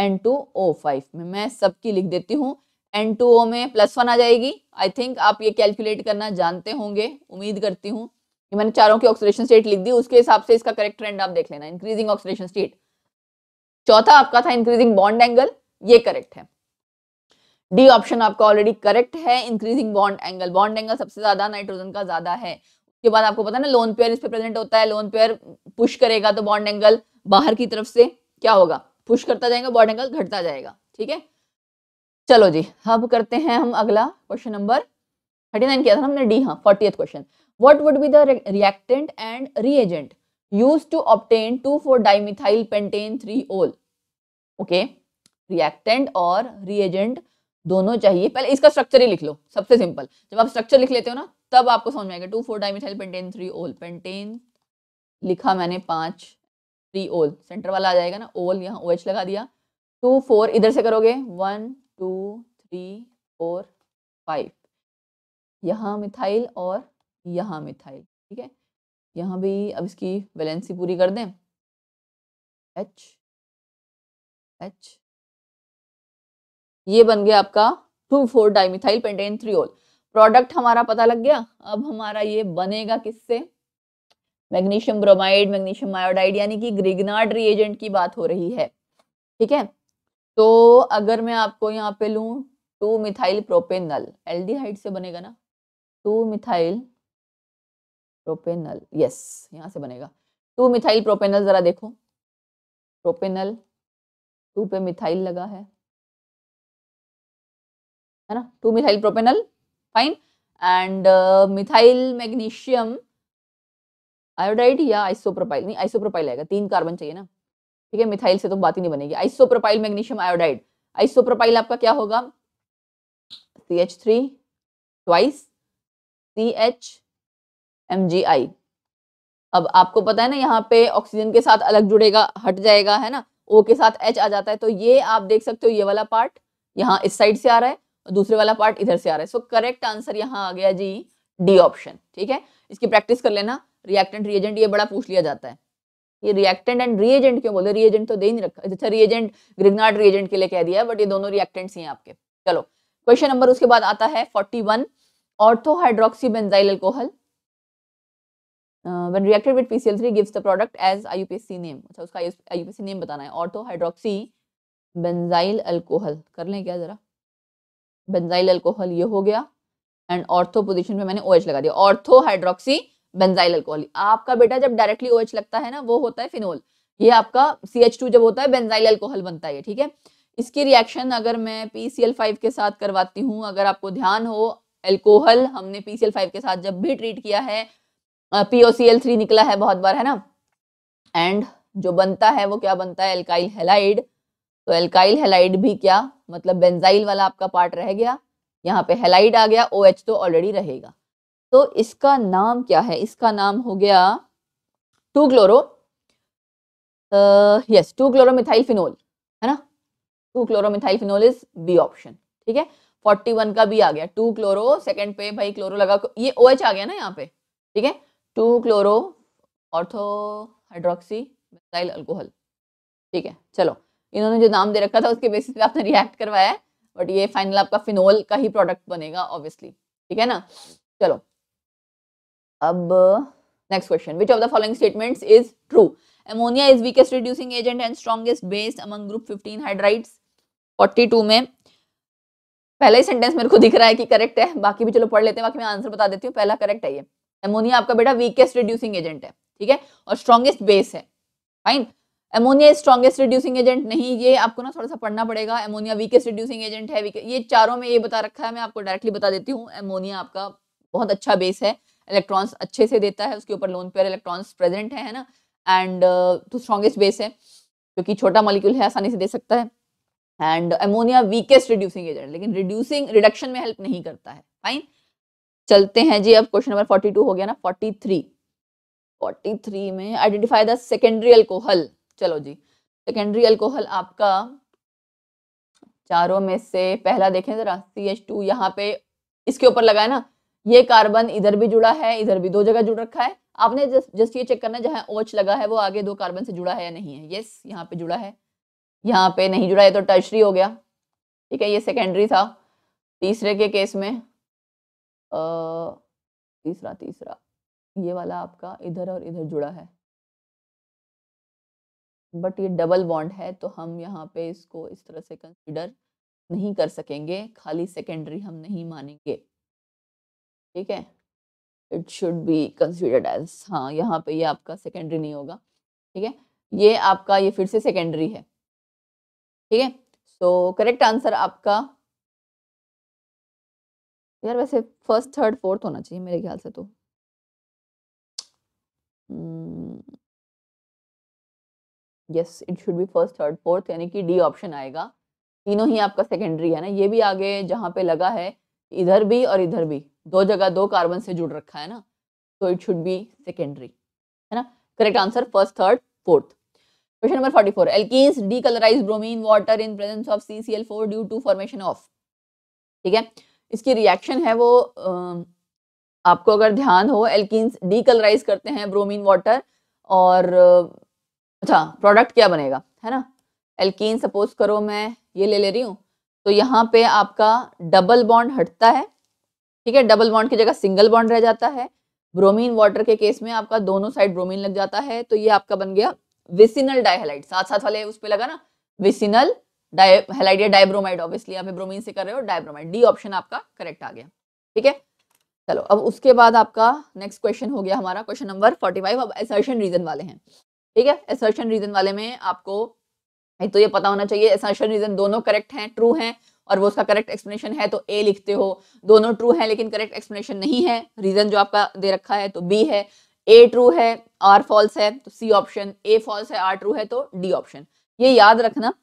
Speaker 1: एन टू ओ फाइव में मैं सबकी लिख देती हूँ एन टू ओ में प्लस वन आ जाएगी आई थिंक आप ये कैलकुलेट करना जानते होंगे उम्मीद करती हूँ ये मैंने चारों की ऑक्सीडेशन स्टेट लिख दी उसके हिसाब से इसका करेक्ट ट्रेंड आप देख लेना इंक्रीजिंग ऑक्सीडेशन स्टेट चौथा आपका था इंक्रीजिंग बॉन्ड एंगल ये करेक्ट है डी ऑप्शन आपका ऑलरेडी करेक्ट है increasing bond angle bond angle सबसे ज्यादा नाइट्रोजन का ज्यादा है उसके बाद आपको पता ना लोन पेयर इस पे प्रेजेंट होता है लोन पेयर पुश करेगा तो बॉन्ड एंगल बाहर की तरफ से क्या होगा पुश करता जाएगा बॉन्ड एंगल घटता जाएगा ठीक है चलो जी अब करते हैं हम अगला क्वेश्चन नंबर थर्टी नाइन किया था हमने डी हाँ forty question what would be the re reactant and reagent used to obtain 2,4-dimethyl pentane 3-ol okay reactant और reagent दोनों चाहिए पहले इसका स्ट्रक्चर ही लिख लो सबसे सिंपल जब आप स्ट्रक्चर लिख लेते हो ना तब आपको समझ में आएगा two four dimethyl pentane three ol pentane लिखा मैंने पांच थ्री ओल सेंटर वाला आ जाएगा ना ओल यहाँ ओ OH लगा दिया टू फोर इधर से करोगे one two three four five यहाँ मिथाइल और यहाँ मिथाइल ठीक है यहाँ भी अब इसकी वैलेंसी पूरी कर दें H H ये बन गया आपका two four dimethyl pentane three ol product हमारा पता लग गया अब हमारा ये बनेगा किससे मैग्नीशियम ब्रोमाइड मैग्नीशियम आयोडाइड यानी कि ग्रिगनाड रिएजेंट की बात हो रही है ठीक है तो अगर मैं आपको यहाँ पे लू टू मिथाइल प्रोपेनल एल्डिहाइड से बनेगा ना टू मिथाइल प्रोपेनल यस यहाँ से बनेगा टू मिथाइल प्रोपेनल ज़रा देखो प्रोपेनल टू पे मिथाइल लगा है है ना two methyl propanal fine and methyl magnesium iodide या आइसोप्रोपाइल नहीं आइसोप्रोपाइल आएगा तीन कार्बन चाहिए ना ठीक है मिथाइल से तो बात ही नहीं बनेगी आइसोप्रोपाइल मैग्नीशियम आयोडाइड आइसोप्रोपाइल आपका क्या होगा C H three twice C H M अब आपको पता है ना यहाँ पे ऑक्सीजन के साथ अलग जुड़ेगा हट जाएगा है ना ओ के साथ एच आ जाता है तो ये आप देख सकते हो ये वाला पार्ट यहाँ इस साइड से आ रहा है और दूसरे वाला पार्ट इधर से आ रहा है सो करेक्ट आंसर यहाँ आ गया जी डी ऑप्शन ठीक है इसकी प्रैक्टिस कर लेना रिएक्टेंट रिएजेंट ये बड़ा पूछ लिया जाता है ये रिएक्टेंट एंड रिएजेंट क्यों बोले रिएजेंट तो दे नहीं रखा अच्छा रिएजेंट ग्रिगनाड रिएजेंट के लिए कह दिया बट ये दोनों रिएक्टेंट्स हैं आपके चलो क्वेश्चन नंबर उसके बाद आता है forty one ortho hydroxy benzyl alcohol uh, when reacted with PCl3 gives the product as IUPAC name अच्छा उसका IUPAC name बताना है ऑर्थो हाइड्रोक्सी बेंजाइल अल्कोहल कर लें क्या ज़रा बेंजाइल अल्कोहल ये हो गया एंड ऑर्थो पोजिशन पे मैंने ओ OH लगा दिया ऑर्थो हाइड्रोक्सी बेंजाइल अल्कोहल आपका बेटा जब डायरेक्टली ओ OH लगता है ना वो होता है फिनोल ये आपका सी एच टू जब होता है बेंजाइल अल्कोहल बनता है ठीक है इसकी रिएक्शन अगर मैं पी सी एल फाइव के साथ करवाती हूँ अगर आपको ध्यान हो एल्कोहल हमने पी सी एल फाइव के साथ जब भी ट्रीट किया है पीओसीएल थ्री निकला है बहुत बार है ना एंड जो बनता है वो क्या बनता है एल्काइल हेलाइड तो एल्काइल हेलाइड भी क्या मतलब बेंजाइल वाला आपका पार्ट रह गया यहाँ पे हेलाइड आ गया ओ OH तो ऑलरेडी रहेगा तो इसका नाम क्या है इसका नाम हो गया two chloro yes two methyl phenol है ना two methyl phenol is B option ठीक है फोर्टी वन का बी आ गया टू क्लोरो सेकंड पे भाई क्लोरो लगा ये ओ OH आ गया ना यहाँ पे ठीक है two chloro ortho hydroxy methyl alcohol ठीक है चलो इन्होंने जो नाम दे रखा था उसके बेसिस पे आपने रिएक्ट करवाया है बट ये फाइनल आपका फिनोल का ही प्रोडक्ट बनेगा ऑब्वियसली ठीक है ना चलो अब next question which of the following statements is true ammonia is weakest reducing agent and strongest based among group 15 hydrides 42 में पहला ही सेंटेंस मेरे को दिख रहा है कि करेक्ट है बाकी भी चलो पढ़ लेते हैं बाकी मैं आंसर बता देती हूँ पहला करेक्ट है ये एमोनिया आपका बेटा वीकेस्ट रिड्यूसिंग एजेंट है ठीक है और स्ट्रॉन्गेस्ट बेस है fine ammonia strongest reducing agent नहीं ये आपको ना थोड़ा सा पढ़ना पड़ेगा एमोनिया वीकेस्ट रिड्यूसिंग एजेंट है ये चारों में ये बता रखा है मैं आपको डायरेक्टली बता देती हूँ एमोनिया आपका बहुत अच्छा बेस है इलेक्ट्रॉन्स अच्छे से देता है उसके ऊपर लोन पेयर इलेक्ट्रॉन्स प्रेजेंट है, ना एंड uh, तो स्ट्रॉन्गेस्ट बेस है क्योंकि छोटा मॉलिक्यूल है आसानी से दे सकता है and ammonia weakest reducing agent लेकिन रिड्यूसिंग रिडक्शन में हेल्प नहीं करता है फाइन चलते हैं जी अब क्वेश्चन नंबर फोर्टी टू हो गया ना फोर्टी थ्री फोर्टी थ्री में आइडेंटिफाई द सेकेंडरी अल्कोहल चलो जी सेकेंडरी अल्कोहल आपका चारों में से पहला देखें जरा सी एच टू यहाँ पे इसके ऊपर लगा है ना ये कार्बन इधर भी जुड़ा है इधर भी दो जगह जुड़ रखा है आपने जस्ट ये चेक करना जहाँ ओच लगा है वो आगे दो कार्बन से जुड़ा है या नहीं है यस यहाँ पे जुड़ा है यहाँ पे नहीं जुड़ा है तो टर्शरी हो गया ठीक है ये सेकेंडरी था तीसरे के केस में तीसरा तीसरा ये वाला आपका इधर और इधर जुड़ा है बट ये डबल बॉन्ड है तो हम यहाँ पे इसको इस तरह से कंसिडर नहीं कर सकेंगे खाली सेकेंडरी हम नहीं मानेंगे ठीक है it should be considered as हाँ यहाँ पे ये आपका सेकेंडरी नहीं होगा ठीक है ये आपका ये फिर से सेकेंडरी है ठीक है सो करेक्ट आंसर आपका यार वैसे फर्स्ट थर्ड फोर्थ होना चाहिए मेरे ख्याल से तो yes it should be first third fourth यानी कि डी ऑप्शन आएगा तीनों ही आपका सेकेंडरी है ना ये भी आगे जहाँ पे लगा है इधर भी और इधर भी दो जगह दो कार्बन से जुड़ रखा है ना तो इट शुड बी सेकेंडरी है ना correct answer first third fourth question number decolourise bromine water in presence of C C L four due to formation of ठीक है इसकी रिएक्शन है वो आपको अगर ध्यान हो एल्किन्स डीकलराइज करते हैं ब्रोमीन वाटर और अच्छा प्रोडक्ट क्या बनेगा है ना एल्किन सपोज करो मैं ये ले ले रही हूँ तो यहाँ पे आपका डबल बॉन्ड हटता है ठीक है डबल बॉन्ड की जगह सिंगल बॉन्ड रह जाता है ब्रोमीन वाटर के केस में आपका दोनों साइड ब्रोमीन लग जाता है तो ये आपका बन गया विसिनल डायहेलाइट साथ साथ वाले उस पर लगा ना विसिनल डायब्रोमाइड ऑब्वियसली आप ब्रोमीन से कर रहे हो डायब्रोमाइड डी ऑप्शन आपका करेक्ट आ गया ठीक है चलो अब उसके बाद आपका नेक्स्ट क्वेश्चन हो गया हमारा क्वेश्चन नंबर फोर्टी फाइव अब एसर्शन रीजन वाले हैं ठीक है एसर्शन रीजन वाले में आपको एक तो ये पता होना चाहिए एसर्शन रीजन दोनों करेक्ट हैं ट्रू हैं और वो उसका करेक्ट एक्सप्लेनेशन है तो ए लिखते हो दोनों ट्रू है लेकिन करेक्ट एक्सप्लेनेशन नहीं है रीजन जो आपका दे रखा है तो बी है ए ट्रू है आर फॉल्स है तो सी ऑप्शन ए फॉल्स है आर ट्रू है तो डी ऑप्शन ये याद रखना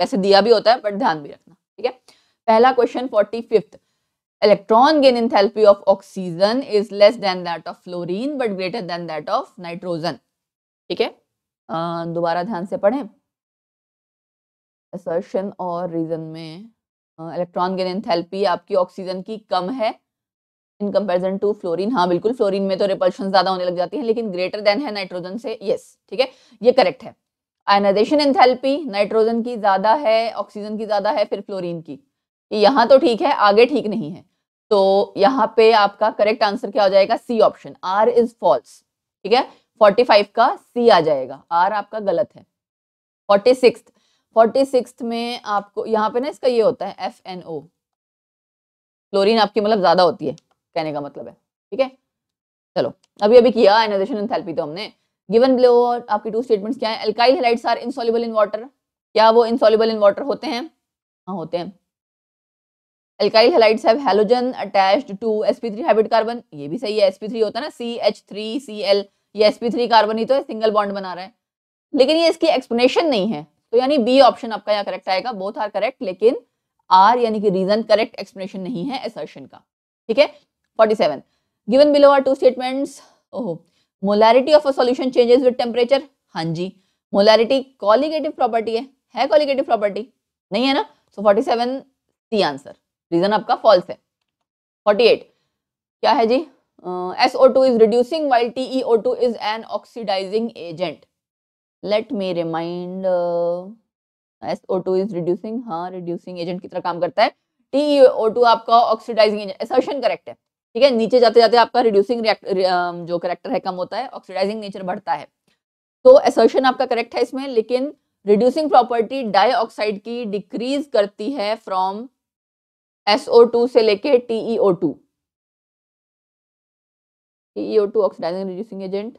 Speaker 1: वैसे दिया भी होता है बट ध्यान भी रखना ठीक है पहला question forty fifth electron gain enthalpy of oxygen is less than that of fluorine but greater than that of nitrogen ठीक है दोबारा ध्यान से पढ़ें assertion और रीजन में इलेक्ट्रॉन गेन एंथैल्पी आपकी ऑक्सीजन की कम है इन कंपैरिजन टू फ्लोरीन हाँ बिल्कुल फ्लोरीन में तो रिपल्शन ज्यादा होने लग जाती है लेकिन ग्रेटर देन है नाइट्रोजन से यस ठीक है ये करेक्ट है आयनाइजेशन एंथैल्पी नाइट्रोजन की ज़्यादा है ऑक्सीजन की ज़्यादा है फिर फ्लोरीन की यहाँ तो ठीक है आगे ठीक नहीं है तो यहाँ पे आपका करेक्ट आंसर क्या हो जाएगा C option R is false ठीक है 45 का सी आ जाएगा आर आपका गलत है फोर्टी सिक्स फोर्टी सिक्स में आपको यहाँ पे ना इसका ये होता है एफ एन ओ फ्लोरिन आपकी मतलब ज़्यादा होती है कहने का मतलब है ठीक है चलो अभी अभी किया आयनाइजेशन एंथैल्पी तो हमने गिवन बिलो आपके टू स्टेटमेंट्स क्या है alkyl halides are insoluble in water क्या वो इनसॉल्युबल इन वाटर होते हैं हाँ होते हैं alkyl halides have halogen attached to sp3 hybrid carbon ये भी सही है sp3 होता है ना CH3 Cl ये sp3 कार्बन ही तो है सिंगल बॉन्ड बना रहा है लेकिन ये इसकी एक्सप्लेनेशन नहीं है तो यानी बी ऑप्शन आपका यहाँ करेक्ट आएगा बोथ आर करेक्ट लेकिन आर यानी कि रीजन करेक्ट एक्सप्लेनेशन नहीं है एसर्शन का ठीक है 47 given below are two statements ओहो molarity of a solution changes with temperature हाँ जी मोलैरिटी कॉलिगेटिव प्रॉपर्टी है है कॉलिगेटिव प्रॉपर्टी नहीं है ना so forty seven C answer reason आपका फॉल्स है फोर्टी एट क्या है जी S O two is reducing while T E O two is an oxidising agent let me remind S O two is reducing हाँ reducing agent की तरह काम करता है टी ई ओ टू आपका ऑक्सीडाइजिंग एजेंट एसर्शन करेक्ट है ठीक है नीचे जाते जाते आपका रिड्यूसिंग जो करेक्टर है कम होता है ऑक्सीडाइजिंग नेचर बढ़ता है तो एसर्शन आपका करेक्ट है इसमें लेकिन रिड्यूसिंग प्रॉपर्टी डाइऑक्साइड की डिक्रीज करती है फ्रॉम SO2 से लेके TeO2 TeO2 oxidising reducing agent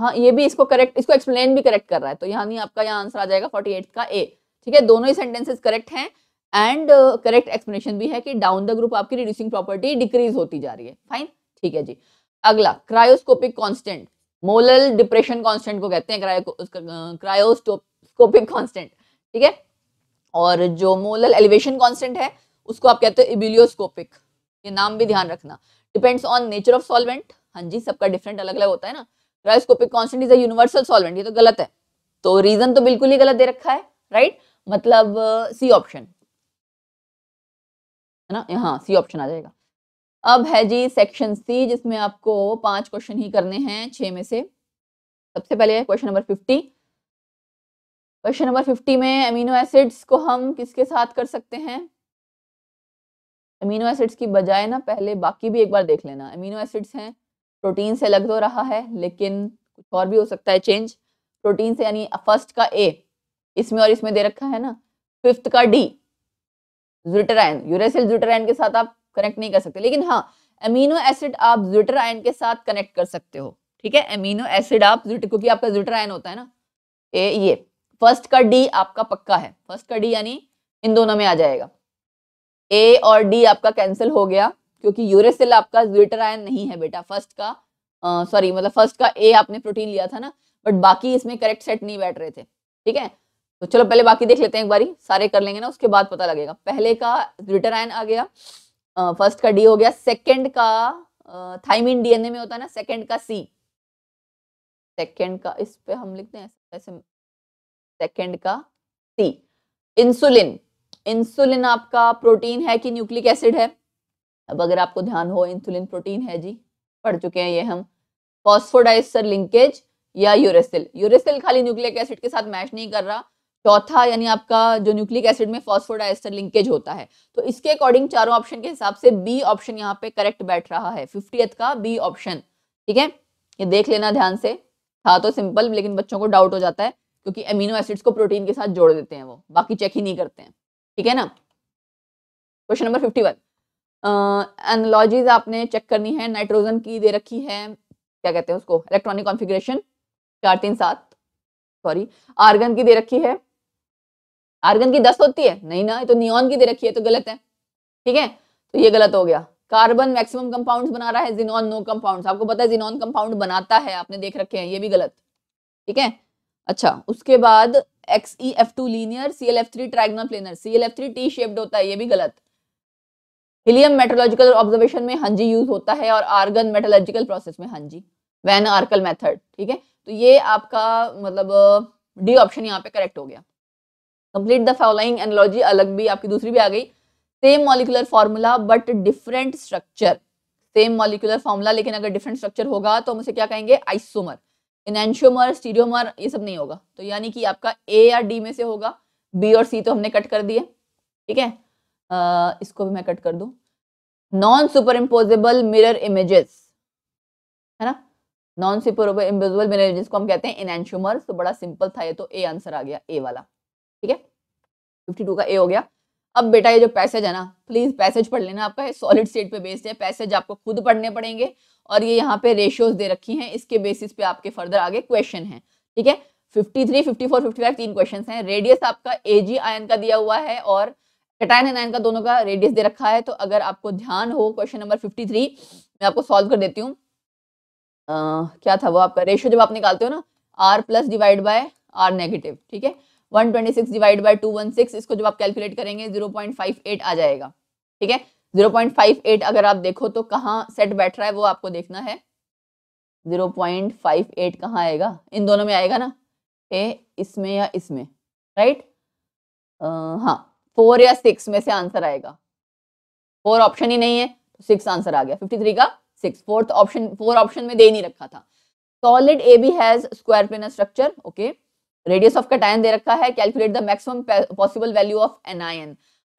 Speaker 1: हाँ ये भी इसको करेक्ट इसको एक्सप्लेन भी करेक्ट कर रहा है तो यहाँ नहीं आपका यहाँ आंसर आ जाएगा फोर्टी का ए ठीक है दोनों ही सेंटेंसेस करेक्ट हैं एंड करेक्ट एक्सप्लेनेशन भी है कि डाउन द ग्रुप आपकी रिड्यूसिंग प्रॉपर्टी डिक्रीज होती जा रही है फाइन ठीक है जी अगला cryoscopic constant molal depression constant को कहते हैं क्रायोस्कोपिक कांस्टेंट uh, ठीक है और जो मोलल एलिवेशन कांस्टेंट है उसको आप कहते हो इबिलियोस्कोपिक ये नाम भी ध्यान रखना depends on nature of solvent हाँ जी सबका डिफरेंट अलग अलग होता है ना cryoscopic constant is a universal solvent ये तो गलत है तो रीजन तो बिल्कुल ही गलत दे रखा है राइट मतलब सी uh, ऑप्शन है ना यहाँ सी ऑप्शन आ जाएगा अब है जी सेक्शन सी जिसमें आपको पांच क्वेश्चन ही करने हैं छह में से सबसे पहले question number fifty question number fifty में अमीनो एसिड्स को हम किसके साथ कर सकते हैं अमीनो एसिड्स की बजाय ना पहले बाकी भी एक बार देख लेना अमीनो एसिड्स हैं प्रोटीन से अलग तो रहा है लेकिन कुछ और भी हो सकता है चेंज प्रोटीन से यानी फर्स्ट का ए इसमें और इसमें दे रखा है ना फिफ्थ का डी जुटरायन यूरेसिल जुटरायन के साथ आप कनेक्ट नहीं कर सकते लेकिन हाँ अमीनो एसिड आप जुटरायन के साथ कनेक्ट कर सकते हो ठीक है अमीनो एसिड आप जुट क्योंकि आपका जुटरायन होता है ना ए ये फर्स्ट का डी आपका पक्का है फर्स्ट का डी यानी इन दोनों में आ जाएगा ए और डी आपका कैंसिल हो गया क्योंकि यूरेसिल आपका जुटरायन नहीं है बेटा फर्स्ट का सॉरी मतलब फर्स्ट का ए आपने प्रोटीन लिया था ना बट बाकी इसमें करेक्ट सेट नहीं बैठ रहे थे ठीक है तो चलो पहले बाकी देख लेते हैं एक बारी सारे कर लेंगे ना उसके बाद पता लगेगा पहले का रिटराइन आ गया फर्स्ट का डी हो गया सेकंड का थाइमिन डीएनए में होता है ना सेकंड का सी सेकंड का इस पे हम लिखते हैं ऐसे सेकंड का सी इंसुलिन इंसुलिन आपका प्रोटीन है कि न्यूक्लिक एसिड है अब अगर आपको ध्यान हो इंसुलिन प्रोटीन है जी पढ़ चुके हैं ये हम फॉस्फोडाइसर लिंकेज या यूरेसिल यूरेसिल खाली न्यूक्लिक एसिड के साथ मैच नहीं कर रहा चौथा यानी आपका जो न्यूक्लिक एसिड में फॉस्फोडाइस्टर लिंकेज होता है तो इसके अकॉर्डिंग चारों ऑप्शन के हिसाब से बी ऑप्शन यहाँ पे करेक्ट बैठ रहा है फिफ्टी का बी ऑप्शन ठीक है ये देख लेना ध्यान से था तो सिंपल लेकिन बच्चों को डाउट हो जाता है क्योंकि एमिनो एसिड्स को प्रोटीन के साथ जोड़ देते हैं वो बाकी चेक ही नहीं करते हैं ठीक है ना question number fifty one analogies आपने चेक करनी है नाइट्रोजन की दे रखी है क्या कहते हैं उसको इलेक्ट्रॉनिक कॉन्फिग्रेशन चार तीन सात सॉरी आर्गन की दे रखी है आर्गन की दस होती है नहीं ना ये तो नियॉन की दे रखी है तो गलत है ठीक है तो ये गलत हो गया कार्बन मैक्सिमम कंपाउंड्स बना रहा है जिनॉन नो कंपाउंड्स आपको पता है जिनॉन कंपाउंड बनाता है आपने देख रखे हैं ये भी गलत ठीक है अच्छा उसके बाद X E F two linear C L F three trigonal planar C L F three T shaped होता है ये भी गलत हीलियम मेटोलॉजिकल ऑब्जर्वेशन में हांजी यूज होता है और आर्गन मेटोलॉजिकल प्रोसेस में हांजी वैन आर्कल मेथड ठीक है तो ये आपका मतलब डी ऑप्शन यहाँ पे करेक्ट हो गया कंप्लीट द फॉलोइंग एनोलॉजी अलग भी आपकी दूसरी भी आ गई same molecular formula but different structure same molecular formula लेकिन अगर डिफरेंट स्ट्रक्चर होगा तो हम उसे क्या कहेंगे आइसोमर इनशोमर स्टीरियोमर ये सब नहीं होगा तो यानी कि आपका ए या डी में से होगा बी और सी तो हमने कट कर दिए ठीक है आ, इसको भी मैं कट कर दू non superimposable mirror images है ना non superimposable mirror images को हम कहते हैं इनशोमर तो बड़ा सिंपल था ये तो ए आंसर आ गया ए वाला ठीक है फिफ्टी टू का ए हो गया अब बेटा ये जो पैसेज है ना प्लीज पैसेज पढ़ लेना आपका सॉलिड स्टेट पे बेस्ड है पैसेज आपको खुद पढ़ने पड़ेंगे और ये यहाँ पे रेशियोज दे रखी हैं इसके बेसिस पे आपके फर्दर आगे क्वेश्चन हैं ठीक है fifty fifty three four fifty five तीन क्वेश्चन हैं रेडियस आपका एजी आयन का दिया हुआ है और कटायन एन आयन का दोनों का रेडियस दे रखा है तो अगर आपको ध्यान हो क्वेश्चन नंबर 53 मैं आपको सॉल्व कर देती हूँ क्या था वो आपका रेशियो जब आप निकालते हो ना R plus divide by R negative ठीक है one twenty six divide by two one six इसको जब आप कैलकुलेट करेंगे जीरो पॉइंट फाइव एट आ जाएगा ठीक है जीरो पॉइंट फाइव एट अगर आप देखो तो कहाँ सेट बैठ रहा है वो आपको देखना है जीरो पॉइंट फाइव एट कहाँ आएगा इन दोनों में आएगा ना ए इसमें या इसमें राइट right? हाँ फोर या सिक्स में से आंसर आएगा फोर ऑप्शन ही नहीं है तो सिक्स आंसर आ गया फिफ्टी थ्री का six fourth option four option में दे नहीं रखा था solid A B has square planar structure okay radius of cation दे रखा है calculate the maximum possible value of anion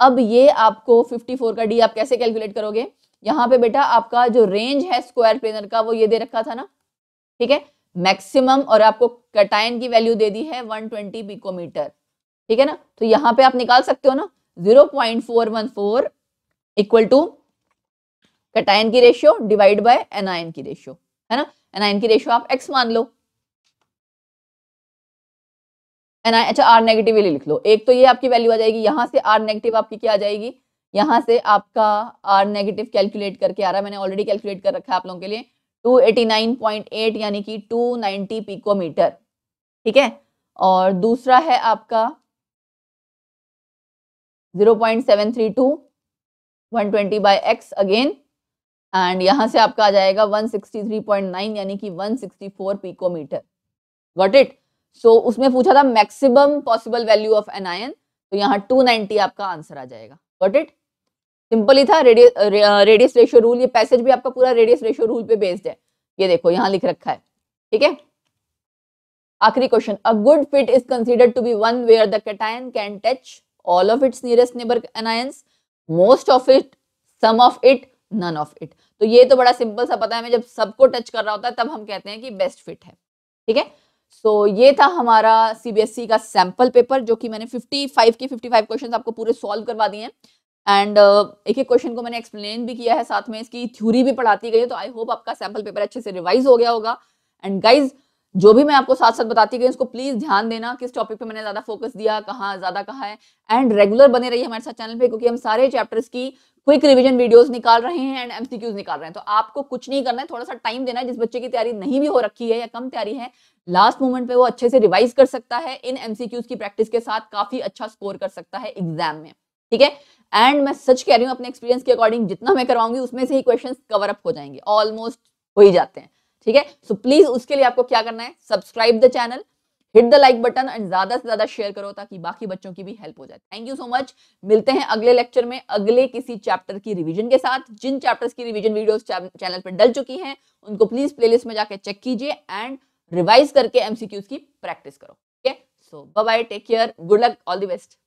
Speaker 1: अब ये आपको 54 का डी आप कैसे कैलकुलेट करोगे यहाँ पे बेटा आपका जो रेंज है स्क्वायर प्लेनर का वो ये दे रखा था ना ठीक है मैक्सिमम और आपको कटायन की वैल्यू दे दी है 120 ट्वेंटी पिकोमीटर ठीक है ना तो यहाँ पे आप निकाल सकते हो ना फोर इक्वल टू कटायन की रेशियो डिवाइड बाय एनायन की रेशियो है ना एनायन की रेशियो आप एक्स मान लो एन आई अच्छा आर नेगेटिव ले लिख लो एक तो ये आपकी वैल्यू आ जाएगी यहाँ से आर नेगेटिव आपकी क्या आ जाएगी यहाँ से आपका आर नेगेटिव कैलकुलेट करके आ रहा है मैंने ऑलरेडी कैलकुलेट कर रखा है आप लोगों के लिए 289.8 यानी कि 290 पिकोमीटर ठीक है और दूसरा है आपका 0.732 120 बाय एक्स अगेन एंड यहाँ से आपका आ जाएगा 163.9 यानी कि 164 picometer got it so so, उसमें पूछा था maximum possible value of anion तो यहाँ टू नाइनटी आपका आंसर आ जाएगा वॉट इट सिंपल ही था रेडियस रेशियो रूल ये पैसेज भी आपका पूरा रेडियस रेशियो रूल पे बेस्ड है ये देखो यहाँ लिख रखा है ठीक है आखिरी question a good fit is considered to be one where the cation can touch all of its nearest neighbour anions most of it some of it none of it तो ये तो बड़ा सिंपल सा पता है मैं जब सबको टच कर रहा होता है तब हम कहते हैं कि बेस्ट फिट है ठीक है सो so, ये था हमारा सीबीएसई e का सैम्पल पेपर जो कि मैंने 55 के 55 क्वेश्चंस आपको पूरे सॉल्व करवा दिए हैं एंड uh, एक एक क्वेश्चन को मैंने एक्सप्लेन भी किया है साथ में इसकी थ्योरी भी पढ़ाती गई है तो आई होप आपका सैम्पल पेपर अच्छे से रिवाइज हो गया होगा एंड गाइज जो भी मैं आपको साथ साथ बताती गई उसको प्लीज ध्यान देना किस टॉपिक पे मैंने ज्यादा फोकस दिया कहाँ ज्यादा कहा है एंड रेगुलर बने रहिए हमारे साथ चैनल पे क्योंकि हम सारे चैप्टर्स की क्विक रिविजन वीडियोज निकाल रहे हैं एंड एमसीक्यूज निकाल रहे हैं तो आपको कुछ नहीं करना है थोड़ा सा टाइम देना है जिस बच्चे की तैयारी नहीं भी हो रखी है या कम तैयारी है लास्ट मोमेंट पे वो अच्छे से रिवाइज कर सकता है इन एमसीक्यूज की प्रैक्टिस के साथ काफी अच्छा स्कोर कर सकता है एग्जाम में ठीक है एंड मैं सच कह रही हूँ अपने एक्सपीरियंस के अकॉर्डिंग जितना मैं करवाऊंगी उसमें से ही क्वेश्चन कवर अप हो जाएंगे ऑलमोस्ट हो ही जाते हैं ठीक है सो प्लीज उसके लिए आपको क्या करना है subscribe the channel hit the like button and ज्यादा से ज्यादा शेयर करो ताकि बाकी बच्चों की भी हेल्प हो जाए थैंक यू सो मच मिलते हैं अगले लेक्चर में अगले किसी चैप्टर की रिवीजन के साथ जिन चैप्टर्स की रिवीजन वीडियोस चैनल पर डल चुकी हैं उनको प्लीज प्लेलिस्ट में जाकर चेक कीजिए एंड रिवाइज करके एमसीक्यूज की प्रैक्टिस करो okay so bye take care good luck all the best